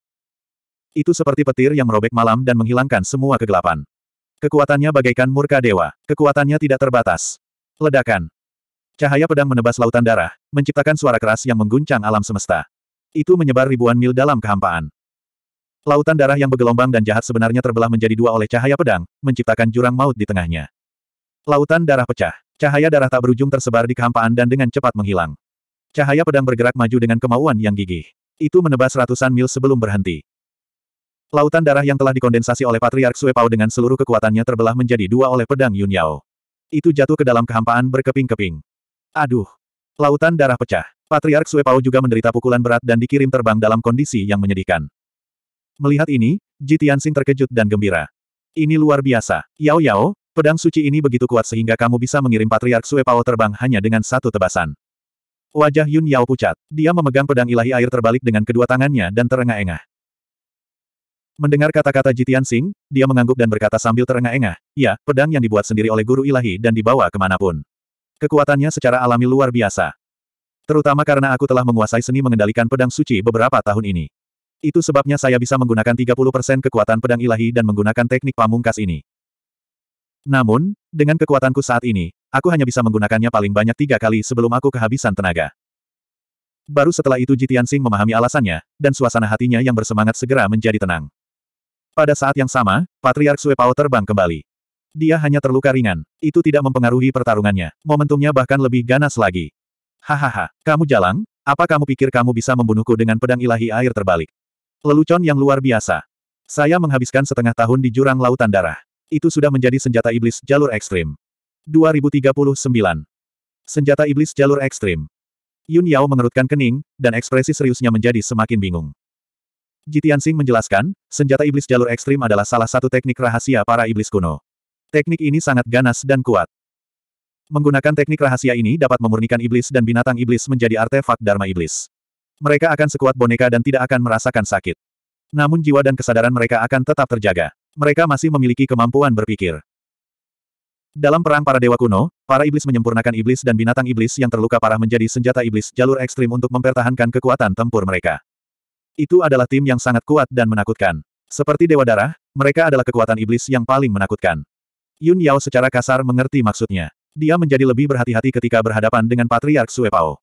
Itu seperti petir yang merobek malam dan menghilangkan semua kegelapan. Kekuatannya bagaikan murka dewa. Kekuatannya tidak terbatas. Ledakan. Cahaya pedang menebas lautan darah, menciptakan suara keras yang mengguncang alam semesta. Itu menyebar ribuan mil dalam kehampaan. Lautan darah yang bergelombang dan jahat sebenarnya terbelah menjadi dua oleh cahaya pedang, menciptakan jurang maut di tengahnya. Lautan darah pecah. Cahaya darah tak berujung tersebar di kehampaan dan dengan cepat menghilang. Cahaya pedang bergerak maju dengan kemauan yang gigih. Itu menebas ratusan mil sebelum berhenti. Lautan darah yang telah dikondensasi oleh Patriark Sue dengan seluruh kekuatannya terbelah menjadi dua oleh pedang Yun Yao. Itu jatuh ke dalam kehampaan berkeping-keping. Aduh! Lautan darah pecah. Patriark Sue juga menderita pukulan berat dan dikirim terbang dalam kondisi yang menyedihkan. Melihat ini, Ji Tianxing terkejut dan gembira. Ini luar biasa. Yao Yao, pedang suci ini begitu kuat sehingga kamu bisa mengirim Patriark Sue terbang hanya dengan satu tebasan. Wajah Yun Yao pucat. Dia memegang pedang ilahi air terbalik dengan kedua tangannya dan terengah-engah. Mendengar kata-kata Jitian Sing, dia mengangguk dan berkata sambil terengah-engah, ya, pedang yang dibuat sendiri oleh guru ilahi dan dibawa kemanapun. Kekuatannya secara alami luar biasa. Terutama karena aku telah menguasai seni mengendalikan pedang suci beberapa tahun ini. Itu sebabnya saya bisa menggunakan 30% kekuatan pedang ilahi dan menggunakan teknik pamungkas ini. Namun, dengan kekuatanku saat ini, aku hanya bisa menggunakannya paling banyak tiga kali sebelum aku kehabisan tenaga. Baru setelah itu Jitian Sing memahami alasannya, dan suasana hatinya yang bersemangat segera menjadi tenang. Pada saat yang sama, Patriark Suepao terbang kembali. Dia hanya terluka ringan. Itu tidak mempengaruhi pertarungannya. Momentumnya bahkan lebih ganas lagi. Hahaha, kamu jalang? Apa kamu pikir kamu bisa membunuhku dengan pedang ilahi air terbalik? Lelucon yang luar biasa. Saya menghabiskan setengah tahun di jurang lautan darah. Itu sudah menjadi senjata iblis jalur ekstrim. 2039. Senjata iblis jalur ekstrim. Yun Yao mengerutkan kening, dan ekspresi seriusnya menjadi semakin bingung. Jitian Sing menjelaskan, senjata iblis jalur ekstrim adalah salah satu teknik rahasia para iblis kuno. Teknik ini sangat ganas dan kuat. Menggunakan teknik rahasia ini dapat memurnikan iblis dan binatang iblis menjadi artefak Dharma Iblis. Mereka akan sekuat boneka dan tidak akan merasakan sakit. Namun jiwa dan kesadaran mereka akan tetap terjaga. Mereka masih memiliki kemampuan berpikir. Dalam perang para dewa kuno, para iblis menyempurnakan iblis dan binatang iblis yang terluka parah menjadi senjata iblis jalur ekstrim untuk mempertahankan kekuatan tempur mereka. Itu adalah tim yang sangat kuat dan menakutkan. Seperti Dewa Darah, mereka adalah kekuatan iblis yang paling menakutkan. Yun Yao secara kasar mengerti maksudnya. Dia menjadi lebih berhati-hati ketika berhadapan dengan Patriark Sue Pao.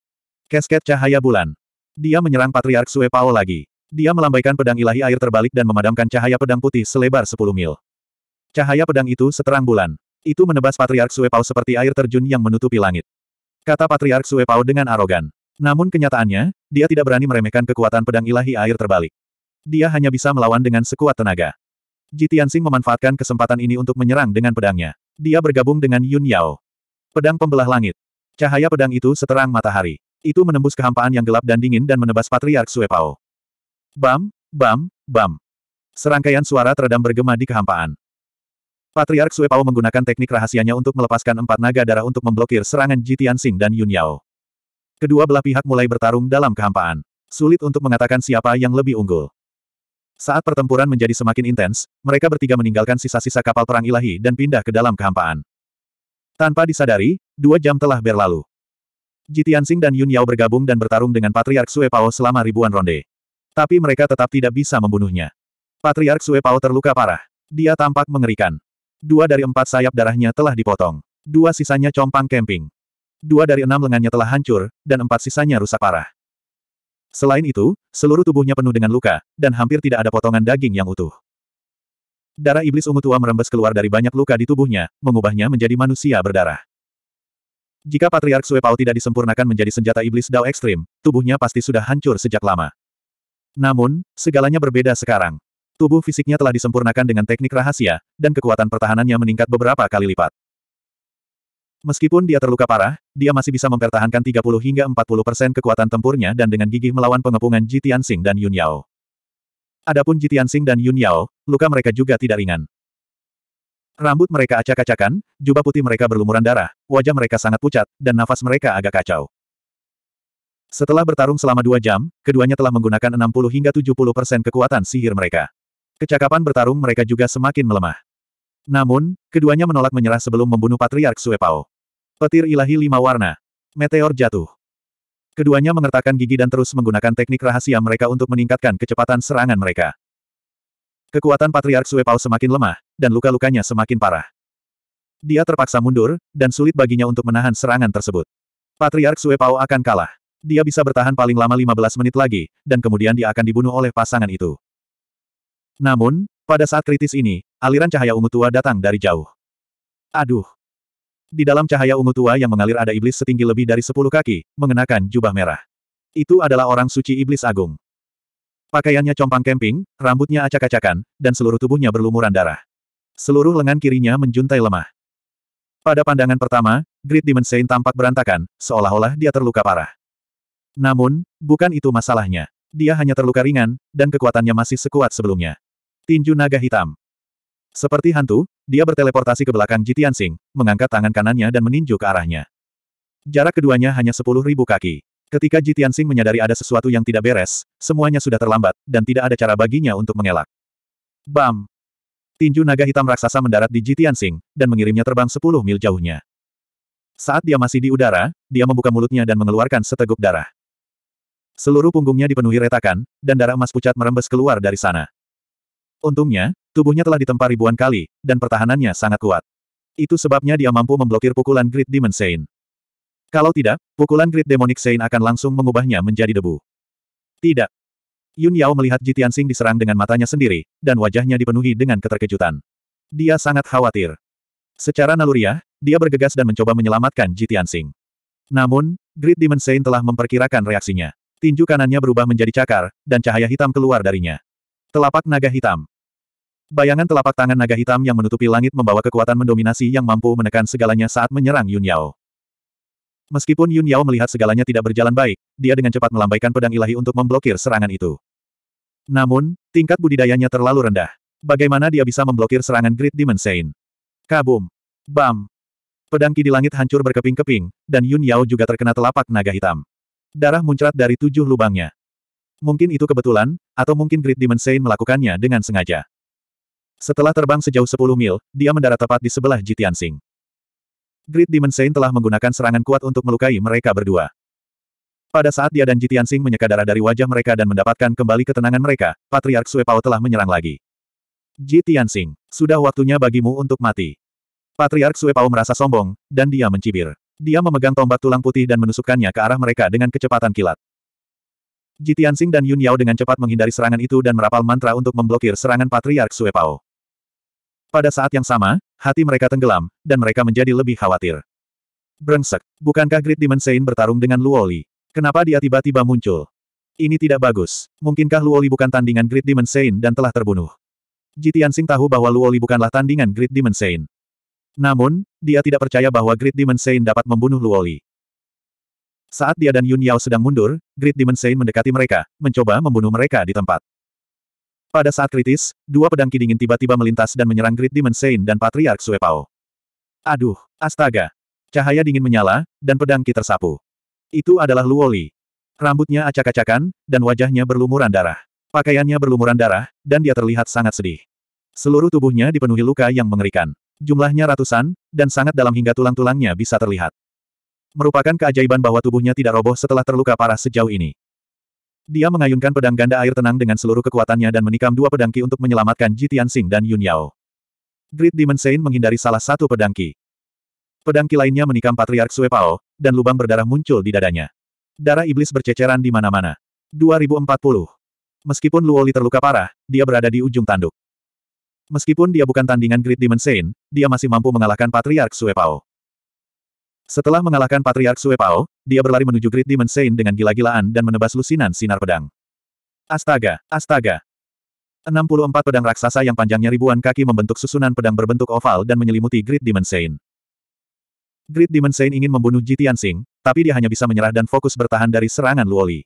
Kesket cahaya bulan. Dia menyerang Patriark Sue Pao lagi. Dia melambaikan pedang ilahi air terbalik dan memadamkan cahaya pedang putih selebar 10 mil. Cahaya pedang itu seterang bulan. Itu menebas Patriark Sue Pao seperti air terjun yang menutupi langit. Kata Patriark Sue Pao dengan arogan. Namun kenyataannya, dia tidak berani meremehkan kekuatan pedang ilahi air terbalik. Dia hanya bisa melawan dengan sekuat tenaga. Ji memanfaatkan kesempatan ini untuk menyerang dengan pedangnya. Dia bergabung dengan Yun Yao. Pedang pembelah langit. Cahaya pedang itu seterang matahari. Itu menembus kehampaan yang gelap dan dingin dan menebas Patriark Suepao. Bam, bam, bam. Serangkaian suara teredam bergema di kehampaan. Patriark Suepao menggunakan teknik rahasianya untuk melepaskan empat naga darah untuk memblokir serangan Jitiansing dan Yun Yao. Kedua belah pihak mulai bertarung dalam kehampaan. Sulit untuk mengatakan siapa yang lebih unggul. Saat pertempuran menjadi semakin intens, mereka bertiga meninggalkan sisa-sisa kapal perang ilahi dan pindah ke dalam kehampaan. Tanpa disadari, dua jam telah berlalu. Jitiansing dan Yun Yao bergabung dan bertarung dengan Patriark Sue Pao selama ribuan ronde. Tapi mereka tetap tidak bisa membunuhnya. Patriark Sue Pao terluka parah. Dia tampak mengerikan. Dua dari empat sayap darahnya telah dipotong. Dua sisanya compang camping dua dari enam lengannya telah hancur, dan empat sisanya rusak parah. Selain itu, seluruh tubuhnya penuh dengan luka, dan hampir tidak ada potongan daging yang utuh. Darah iblis ungu tua merembes keluar dari banyak luka di tubuhnya, mengubahnya menjadi manusia berdarah. Jika Patriark Sue Pao tidak disempurnakan menjadi senjata iblis Dao Ekstrim, tubuhnya pasti sudah hancur sejak lama. Namun, segalanya berbeda sekarang. Tubuh fisiknya telah disempurnakan dengan teknik rahasia, dan kekuatan pertahanannya meningkat beberapa kali lipat. Meskipun dia terluka parah, dia masih bisa mempertahankan 30 hingga 40 persen kekuatan tempurnya dan dengan gigih melawan pengepungan Ji Tianxing dan Yun Yao. Adapun Ji Tianxing dan Yun Yao, luka mereka juga tidak ringan. Rambut mereka acak-acakan, jubah putih mereka berlumuran darah, wajah mereka sangat pucat, dan nafas mereka agak kacau. Setelah bertarung selama dua jam, keduanya telah menggunakan 60 hingga 70 persen kekuatan sihir mereka. Kecakapan bertarung mereka juga semakin melemah. Namun, keduanya menolak menyerah sebelum membunuh Patriark Suepao. Petir ilahi lima warna. Meteor jatuh. Keduanya mengertakkan gigi dan terus menggunakan teknik rahasia mereka untuk meningkatkan kecepatan serangan mereka. Kekuatan Patriark Suepao semakin lemah, dan luka-lukanya semakin parah. Dia terpaksa mundur, dan sulit baginya untuk menahan serangan tersebut. Patriark Suepao akan kalah. Dia bisa bertahan paling lama 15 menit lagi, dan kemudian dia akan dibunuh oleh pasangan itu. Namun, pada saat kritis ini, aliran cahaya ungu tua datang dari jauh. Aduh, di dalam cahaya ungu tua yang mengalir ada iblis setinggi lebih dari sepuluh kaki, mengenakan jubah merah. Itu adalah orang suci iblis agung. Pakaiannya compang kemping, rambutnya acak-acakan, dan seluruh tubuhnya berlumuran darah. Seluruh lengan kirinya menjuntai lemah. Pada pandangan pertama, Great Demon Saint tampak berantakan, seolah-olah dia terluka parah. Namun, bukan itu masalahnya. Dia hanya terluka ringan, dan kekuatannya masih sekuat sebelumnya. Tinju naga hitam. Seperti hantu, dia berteleportasi ke belakang Jitian Sing, mengangkat tangan kanannya dan meninju ke arahnya. Jarak keduanya hanya sepuluh ribu kaki. Ketika Jitian Sing menyadari ada sesuatu yang tidak beres, semuanya sudah terlambat, dan tidak ada cara baginya untuk mengelak. Bam! Tinju naga hitam raksasa mendarat di Jitian Sing, dan mengirimnya terbang sepuluh mil jauhnya. Saat dia masih di udara, dia membuka mulutnya dan mengeluarkan seteguk darah. Seluruh punggungnya dipenuhi retakan, dan darah emas pucat merembes keluar dari sana. Untungnya, Tubuhnya telah ditempa ribuan kali, dan pertahanannya sangat kuat. Itu sebabnya dia mampu memblokir pukulan Great Demon Saint. Kalau tidak, pukulan Great Demonic Saint akan langsung mengubahnya menjadi debu. Tidak. Yun Yao melihat Jitian Tianxing diserang dengan matanya sendiri, dan wajahnya dipenuhi dengan keterkejutan. Dia sangat khawatir. Secara naluriah, dia bergegas dan mencoba menyelamatkan Jitian Tianxing. Namun, Great Demon Saint telah memperkirakan reaksinya. Tinju kanannya berubah menjadi cakar, dan cahaya hitam keluar darinya. Telapak naga hitam. Bayangan telapak tangan naga hitam yang menutupi langit membawa kekuatan mendominasi yang mampu menekan segalanya saat menyerang Yun Yao. Meskipun Yun Yao melihat segalanya tidak berjalan baik, dia dengan cepat melambaikan pedang ilahi untuk memblokir serangan itu. Namun, tingkat budidayanya terlalu rendah. Bagaimana dia bisa memblokir serangan Great Demon Saint? Kabum! Bam! Pedang ki di langit hancur berkeping-keping, dan Yun Yao juga terkena telapak naga hitam. Darah muncrat dari tujuh lubangnya. Mungkin itu kebetulan, atau mungkin Great Demon Saint melakukannya dengan sengaja. Setelah terbang sejauh 10 mil, dia mendarat tepat di sebelah Jitian Sing. Great Demon Saint telah menggunakan serangan kuat untuk melukai mereka berdua. Pada saat dia dan Jitian Sing menyeka darah dari wajah mereka dan mendapatkan kembali ketenangan mereka, Patriark Sue telah menyerang lagi. Jitian Sing, sudah waktunya bagimu untuk mati. Patriark Sue merasa sombong, dan dia mencibir. Dia memegang tombak tulang putih dan menusukkannya ke arah mereka dengan kecepatan kilat. Jitian Sing dan Yun Yao dengan cepat menghindari serangan itu dan merapal mantra untuk memblokir serangan Patriark Sue pada saat yang sama, hati mereka tenggelam, dan mereka menjadi lebih khawatir. Brengsek, bukankah Great Demon Saint bertarung dengan Luoli? Kenapa dia tiba-tiba muncul? Ini tidak bagus. Mungkinkah Luoli bukan tandingan Great Demon Saint dan telah terbunuh? Jitian Sing tahu bahwa Luoli bukanlah tandingan Great Demon Saint. Namun, dia tidak percaya bahwa Great Demon Saint dapat membunuh Luoli. Saat dia dan Yun Yao sedang mundur, Great Demon Saint mendekati mereka, mencoba membunuh mereka di tempat. Pada saat kritis, dua pedang dingin tiba-tiba melintas dan menyerang Great Demon Saint dan Patriark Suepao. Aduh, astaga. Cahaya dingin menyala, dan pedang ki tersapu. Itu adalah Luoli. Rambutnya acak-acakan, dan wajahnya berlumuran darah. Pakaiannya berlumuran darah, dan dia terlihat sangat sedih. Seluruh tubuhnya dipenuhi luka yang mengerikan. Jumlahnya ratusan, dan sangat dalam hingga tulang-tulangnya bisa terlihat. Merupakan keajaiban bahwa tubuhnya tidak roboh setelah terluka parah sejauh ini. Dia mengayunkan pedang ganda air tenang dengan seluruh kekuatannya dan menikam dua pedangki untuk menyelamatkan Ji Tianxing dan Yun Yao. Great Demon Saint menghindari salah satu pedangki. Pedangki lainnya menikam Patriark Sue Pao, dan lubang berdarah muncul di dadanya. Darah iblis berceceran di mana-mana. 2040. Meskipun Luoli terluka parah, dia berada di ujung tanduk. Meskipun dia bukan tandingan Great Demon Saint, dia masih mampu mengalahkan Patriark Sue Pao. Setelah mengalahkan Patriark Suepao, dia berlari menuju Great Demon Saint dengan gila-gilaan dan menebas lusinan sinar pedang. Astaga, astaga. 64 pedang raksasa yang panjangnya ribuan kaki membentuk susunan pedang berbentuk oval dan menyelimuti Great Demon Saint. Great Demon Saint ingin membunuh Jitian Sing, tapi dia hanya bisa menyerah dan fokus bertahan dari serangan Luoli.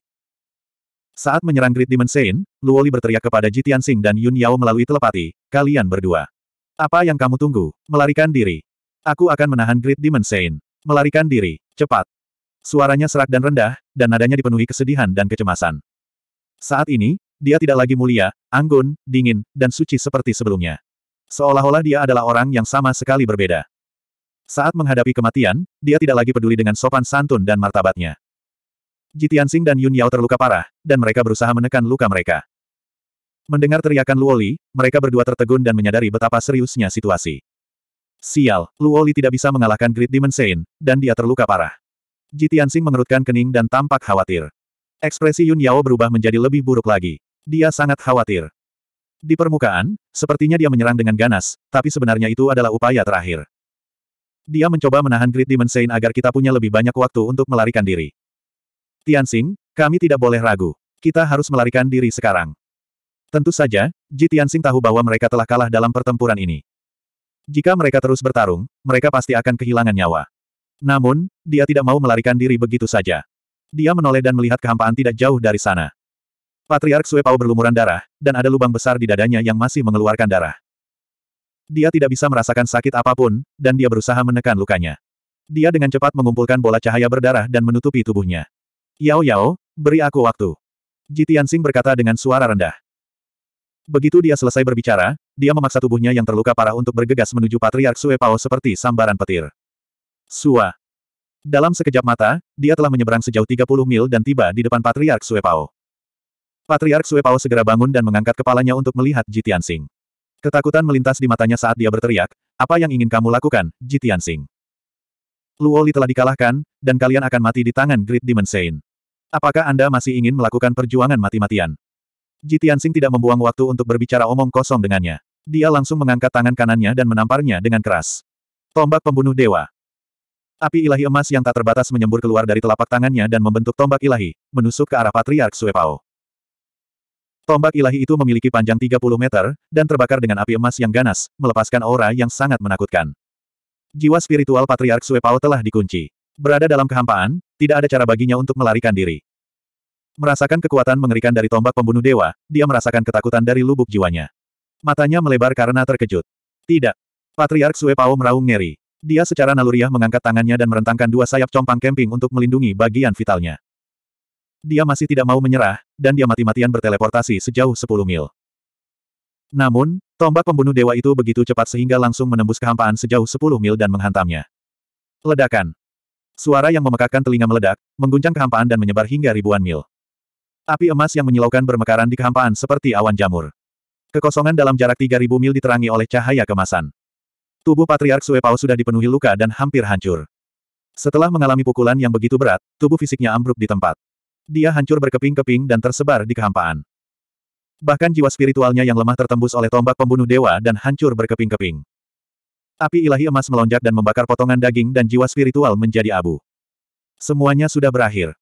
Saat menyerang Great Demon Saint, Luoli berteriak kepada Jitian Sing dan Yun Yao melalui telepati, kalian berdua. Apa yang kamu tunggu? Melarikan diri. Aku akan menahan Great Demon Saint. Melarikan diri. Cepat. Suaranya serak dan rendah, dan nadanya dipenuhi kesedihan dan kecemasan. Saat ini, dia tidak lagi mulia, anggun, dingin, dan suci seperti sebelumnya. Seolah-olah dia adalah orang yang sama sekali berbeda. Saat menghadapi kematian, dia tidak lagi peduli dengan sopan santun dan martabatnya. Jitiansing dan Yun Yao terluka parah, dan mereka berusaha menekan luka mereka. Mendengar teriakan Luoli, mereka berdua tertegun dan menyadari betapa seriusnya situasi. Sial, Luoli tidak bisa mengalahkan Great Demon Saint, dan dia terluka parah. Jitiansing mengerutkan kening dan tampak khawatir. Ekspresi Yun Yao berubah menjadi lebih buruk lagi. Dia sangat khawatir. Di permukaan, sepertinya dia menyerang dengan ganas, tapi sebenarnya itu adalah upaya terakhir. Dia mencoba menahan Great Demon Saint agar kita punya lebih banyak waktu untuk melarikan diri. Tianxing, kami tidak boleh ragu. Kita harus melarikan diri sekarang. Tentu saja, Ji tahu bahwa mereka telah kalah dalam pertempuran ini. Jika mereka terus bertarung, mereka pasti akan kehilangan nyawa. Namun, dia tidak mau melarikan diri begitu saja. Dia menoleh dan melihat kehampaan tidak jauh dari sana. Patriark Suepau berlumuran darah, dan ada lubang besar di dadanya yang masih mengeluarkan darah. Dia tidak bisa merasakan sakit apapun, dan dia berusaha menekan lukanya. Dia dengan cepat mengumpulkan bola cahaya berdarah dan menutupi tubuhnya. Yao Yao, beri aku waktu. Jitian Sing berkata dengan suara rendah. Begitu dia selesai berbicara, dia memaksa tubuhnya yang terluka parah untuk bergegas menuju Patriark Sue seperti sambaran petir. Sua. Dalam sekejap mata, dia telah menyeberang sejauh 30 mil dan tiba di depan Patriark Sue Patriark Sue segera bangun dan mengangkat kepalanya untuk melihat Jitian Sing. Ketakutan melintas di matanya saat dia berteriak, apa yang ingin kamu lakukan, Jitian Sing? Luoli telah dikalahkan, dan kalian akan mati di tangan Great Demon Saint. Apakah Anda masih ingin melakukan perjuangan mati-matian? Ji Tianxing tidak membuang waktu untuk berbicara omong kosong dengannya. Dia langsung mengangkat tangan kanannya dan menamparnya dengan keras. Tombak pembunuh dewa. Api ilahi emas yang tak terbatas menyembur keluar dari telapak tangannya dan membentuk tombak ilahi, menusuk ke arah Patriark Suepao. Tombak ilahi itu memiliki panjang 30 meter, dan terbakar dengan api emas yang ganas, melepaskan aura yang sangat menakutkan. Jiwa spiritual Patriark Suepao telah dikunci. Berada dalam kehampaan, tidak ada cara baginya untuk melarikan diri. Merasakan kekuatan mengerikan dari tombak pembunuh dewa, dia merasakan ketakutan dari lubuk jiwanya. Matanya melebar karena terkejut. Tidak. Patriark Sue Pao meraung ngeri. Dia secara naluriah mengangkat tangannya dan merentangkan dua sayap compang kemping untuk melindungi bagian vitalnya. Dia masih tidak mau menyerah, dan dia mati-matian berteleportasi sejauh 10 mil. Namun, tombak pembunuh dewa itu begitu cepat sehingga langsung menembus kehampaan sejauh 10 mil dan menghantamnya. Ledakan. Suara yang memekakkan telinga meledak, mengguncang kehampaan dan menyebar hingga ribuan mil. Api emas yang menyilaukan bermekaran di kehampaan seperti awan jamur. Kekosongan dalam jarak 3000 mil diterangi oleh cahaya kemasan. Tubuh Patriark Suepao sudah dipenuhi luka dan hampir hancur. Setelah mengalami pukulan yang begitu berat, tubuh fisiknya ambruk di tempat. Dia hancur berkeping-keping dan tersebar di kehampaan. Bahkan jiwa spiritualnya yang lemah tertembus oleh tombak pembunuh dewa dan hancur berkeping-keping. Api ilahi emas melonjak dan membakar potongan daging dan jiwa spiritual menjadi abu. Semuanya sudah berakhir.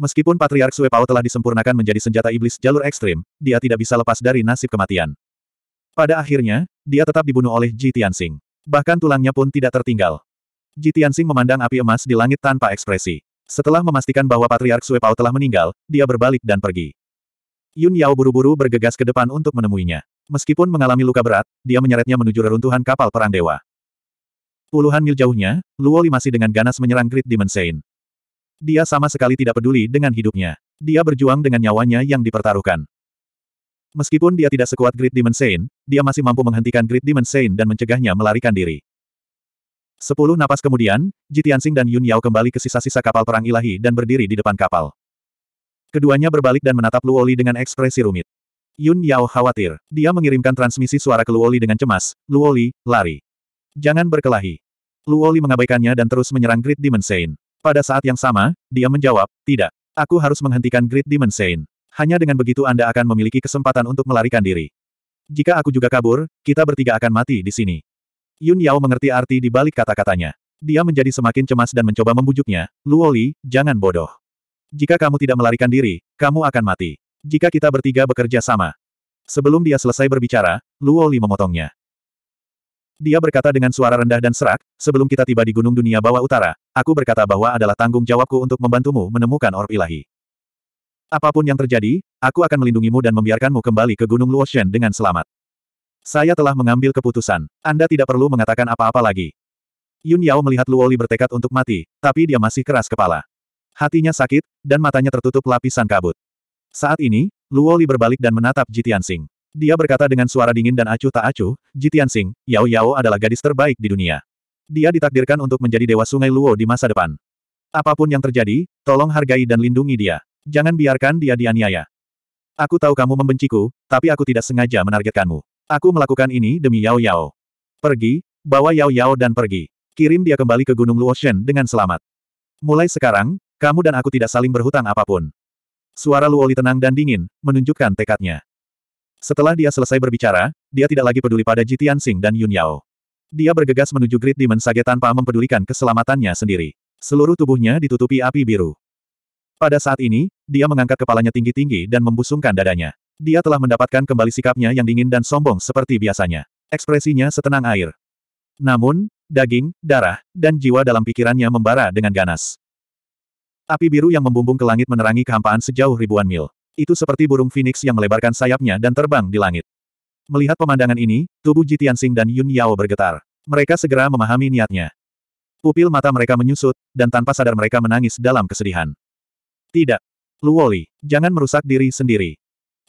Meskipun Patriark Suepao telah disempurnakan menjadi senjata iblis jalur ekstrim, dia tidak bisa lepas dari nasib kematian. Pada akhirnya, dia tetap dibunuh oleh Ji Tianxing. Bahkan tulangnya pun tidak tertinggal. Ji Tianxing memandang api emas di langit tanpa ekspresi. Setelah memastikan bahwa Patriark Suepao telah meninggal, dia berbalik dan pergi. Yun Yao buru-buru bergegas ke depan untuk menemuinya. Meskipun mengalami luka berat, dia menyeretnya menuju reruntuhan kapal perang dewa. Puluhan mil jauhnya, Luoli masih dengan ganas menyerang Great Demon Saint. Dia sama sekali tidak peduli dengan hidupnya. Dia berjuang dengan nyawanya yang dipertaruhkan. Meskipun dia tidak sekuat Great Demon Saint, dia masih mampu menghentikan Great Demon Saint dan mencegahnya melarikan diri. Sepuluh napas kemudian, Jitiansing dan Yun Yao kembali ke sisa-sisa kapal perang ilahi dan berdiri di depan kapal. Keduanya berbalik dan menatap Luoli dengan ekspresi rumit. Yun Yao khawatir. Dia mengirimkan transmisi suara ke Luoli dengan cemas, Luoli, lari. Jangan berkelahi. Luoli mengabaikannya dan terus menyerang Great Demon Saint. Pada saat yang sama, dia menjawab, tidak. Aku harus menghentikan Great Demon Sein. Hanya dengan begitu Anda akan memiliki kesempatan untuk melarikan diri. Jika aku juga kabur, kita bertiga akan mati di sini. Yun Yao mengerti arti di balik kata-katanya. Dia menjadi semakin cemas dan mencoba membujuknya, Luoli, jangan bodoh. Jika kamu tidak melarikan diri, kamu akan mati. Jika kita bertiga bekerja sama. Sebelum dia selesai berbicara, Luoli memotongnya. Dia berkata dengan suara rendah dan serak, sebelum kita tiba di Gunung Dunia Bawah Utara, Aku berkata bahwa adalah tanggung jawabku untuk membantumu menemukan orb ilahi. Apapun yang terjadi, aku akan melindungimu dan membiarkanmu kembali ke Gunung Luoshen dengan selamat. Saya telah mengambil keputusan. Anda tidak perlu mengatakan apa-apa lagi. Yun Yao melihat Luoli bertekad untuk mati, tapi dia masih keras kepala. Hatinya sakit, dan matanya tertutup lapisan kabut. Saat ini, Luoli berbalik dan menatap Jitian Sing. Dia berkata dengan suara dingin dan acuh tak acuh, Jitian Sing, Yao Yao adalah gadis terbaik di dunia. Dia ditakdirkan untuk menjadi dewa sungai Luo di masa depan. Apapun yang terjadi, tolong hargai dan lindungi dia. Jangan biarkan dia dianiaya. Aku tahu kamu membenciku, tapi aku tidak sengaja menargetkanmu. Aku melakukan ini demi Yao Yao. Pergi, bawa Yao Yao dan pergi. Kirim dia kembali ke Gunung Luoshen dengan selamat. Mulai sekarang, kamu dan aku tidak saling berhutang apapun. Suara Luoli tenang dan dingin, menunjukkan tekadnya. Setelah dia selesai berbicara, dia tidak lagi peduli pada Jitian Sing dan Yun Yao. Dia bergegas menuju Great Demon Sage tanpa mempedulikan keselamatannya sendiri. Seluruh tubuhnya ditutupi api biru. Pada saat ini, dia mengangkat kepalanya tinggi-tinggi dan membusungkan dadanya. Dia telah mendapatkan kembali sikapnya yang dingin dan sombong seperti biasanya. Ekspresinya setenang air. Namun, daging, darah, dan jiwa dalam pikirannya membara dengan ganas. Api biru yang membumbung ke langit menerangi kehampaan sejauh ribuan mil. Itu seperti burung phoenix yang melebarkan sayapnya dan terbang di langit. Melihat pemandangan ini, tubuh Jitian Sing dan Yun Yao bergetar. Mereka segera memahami niatnya. Pupil mata mereka menyusut, dan tanpa sadar mereka menangis dalam kesedihan. Tidak. Luoli, jangan merusak diri sendiri.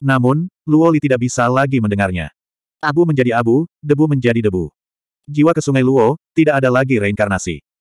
Namun, Luoli tidak bisa lagi mendengarnya. Abu menjadi abu, debu menjadi debu. Jiwa ke sungai Luo, tidak ada lagi reinkarnasi.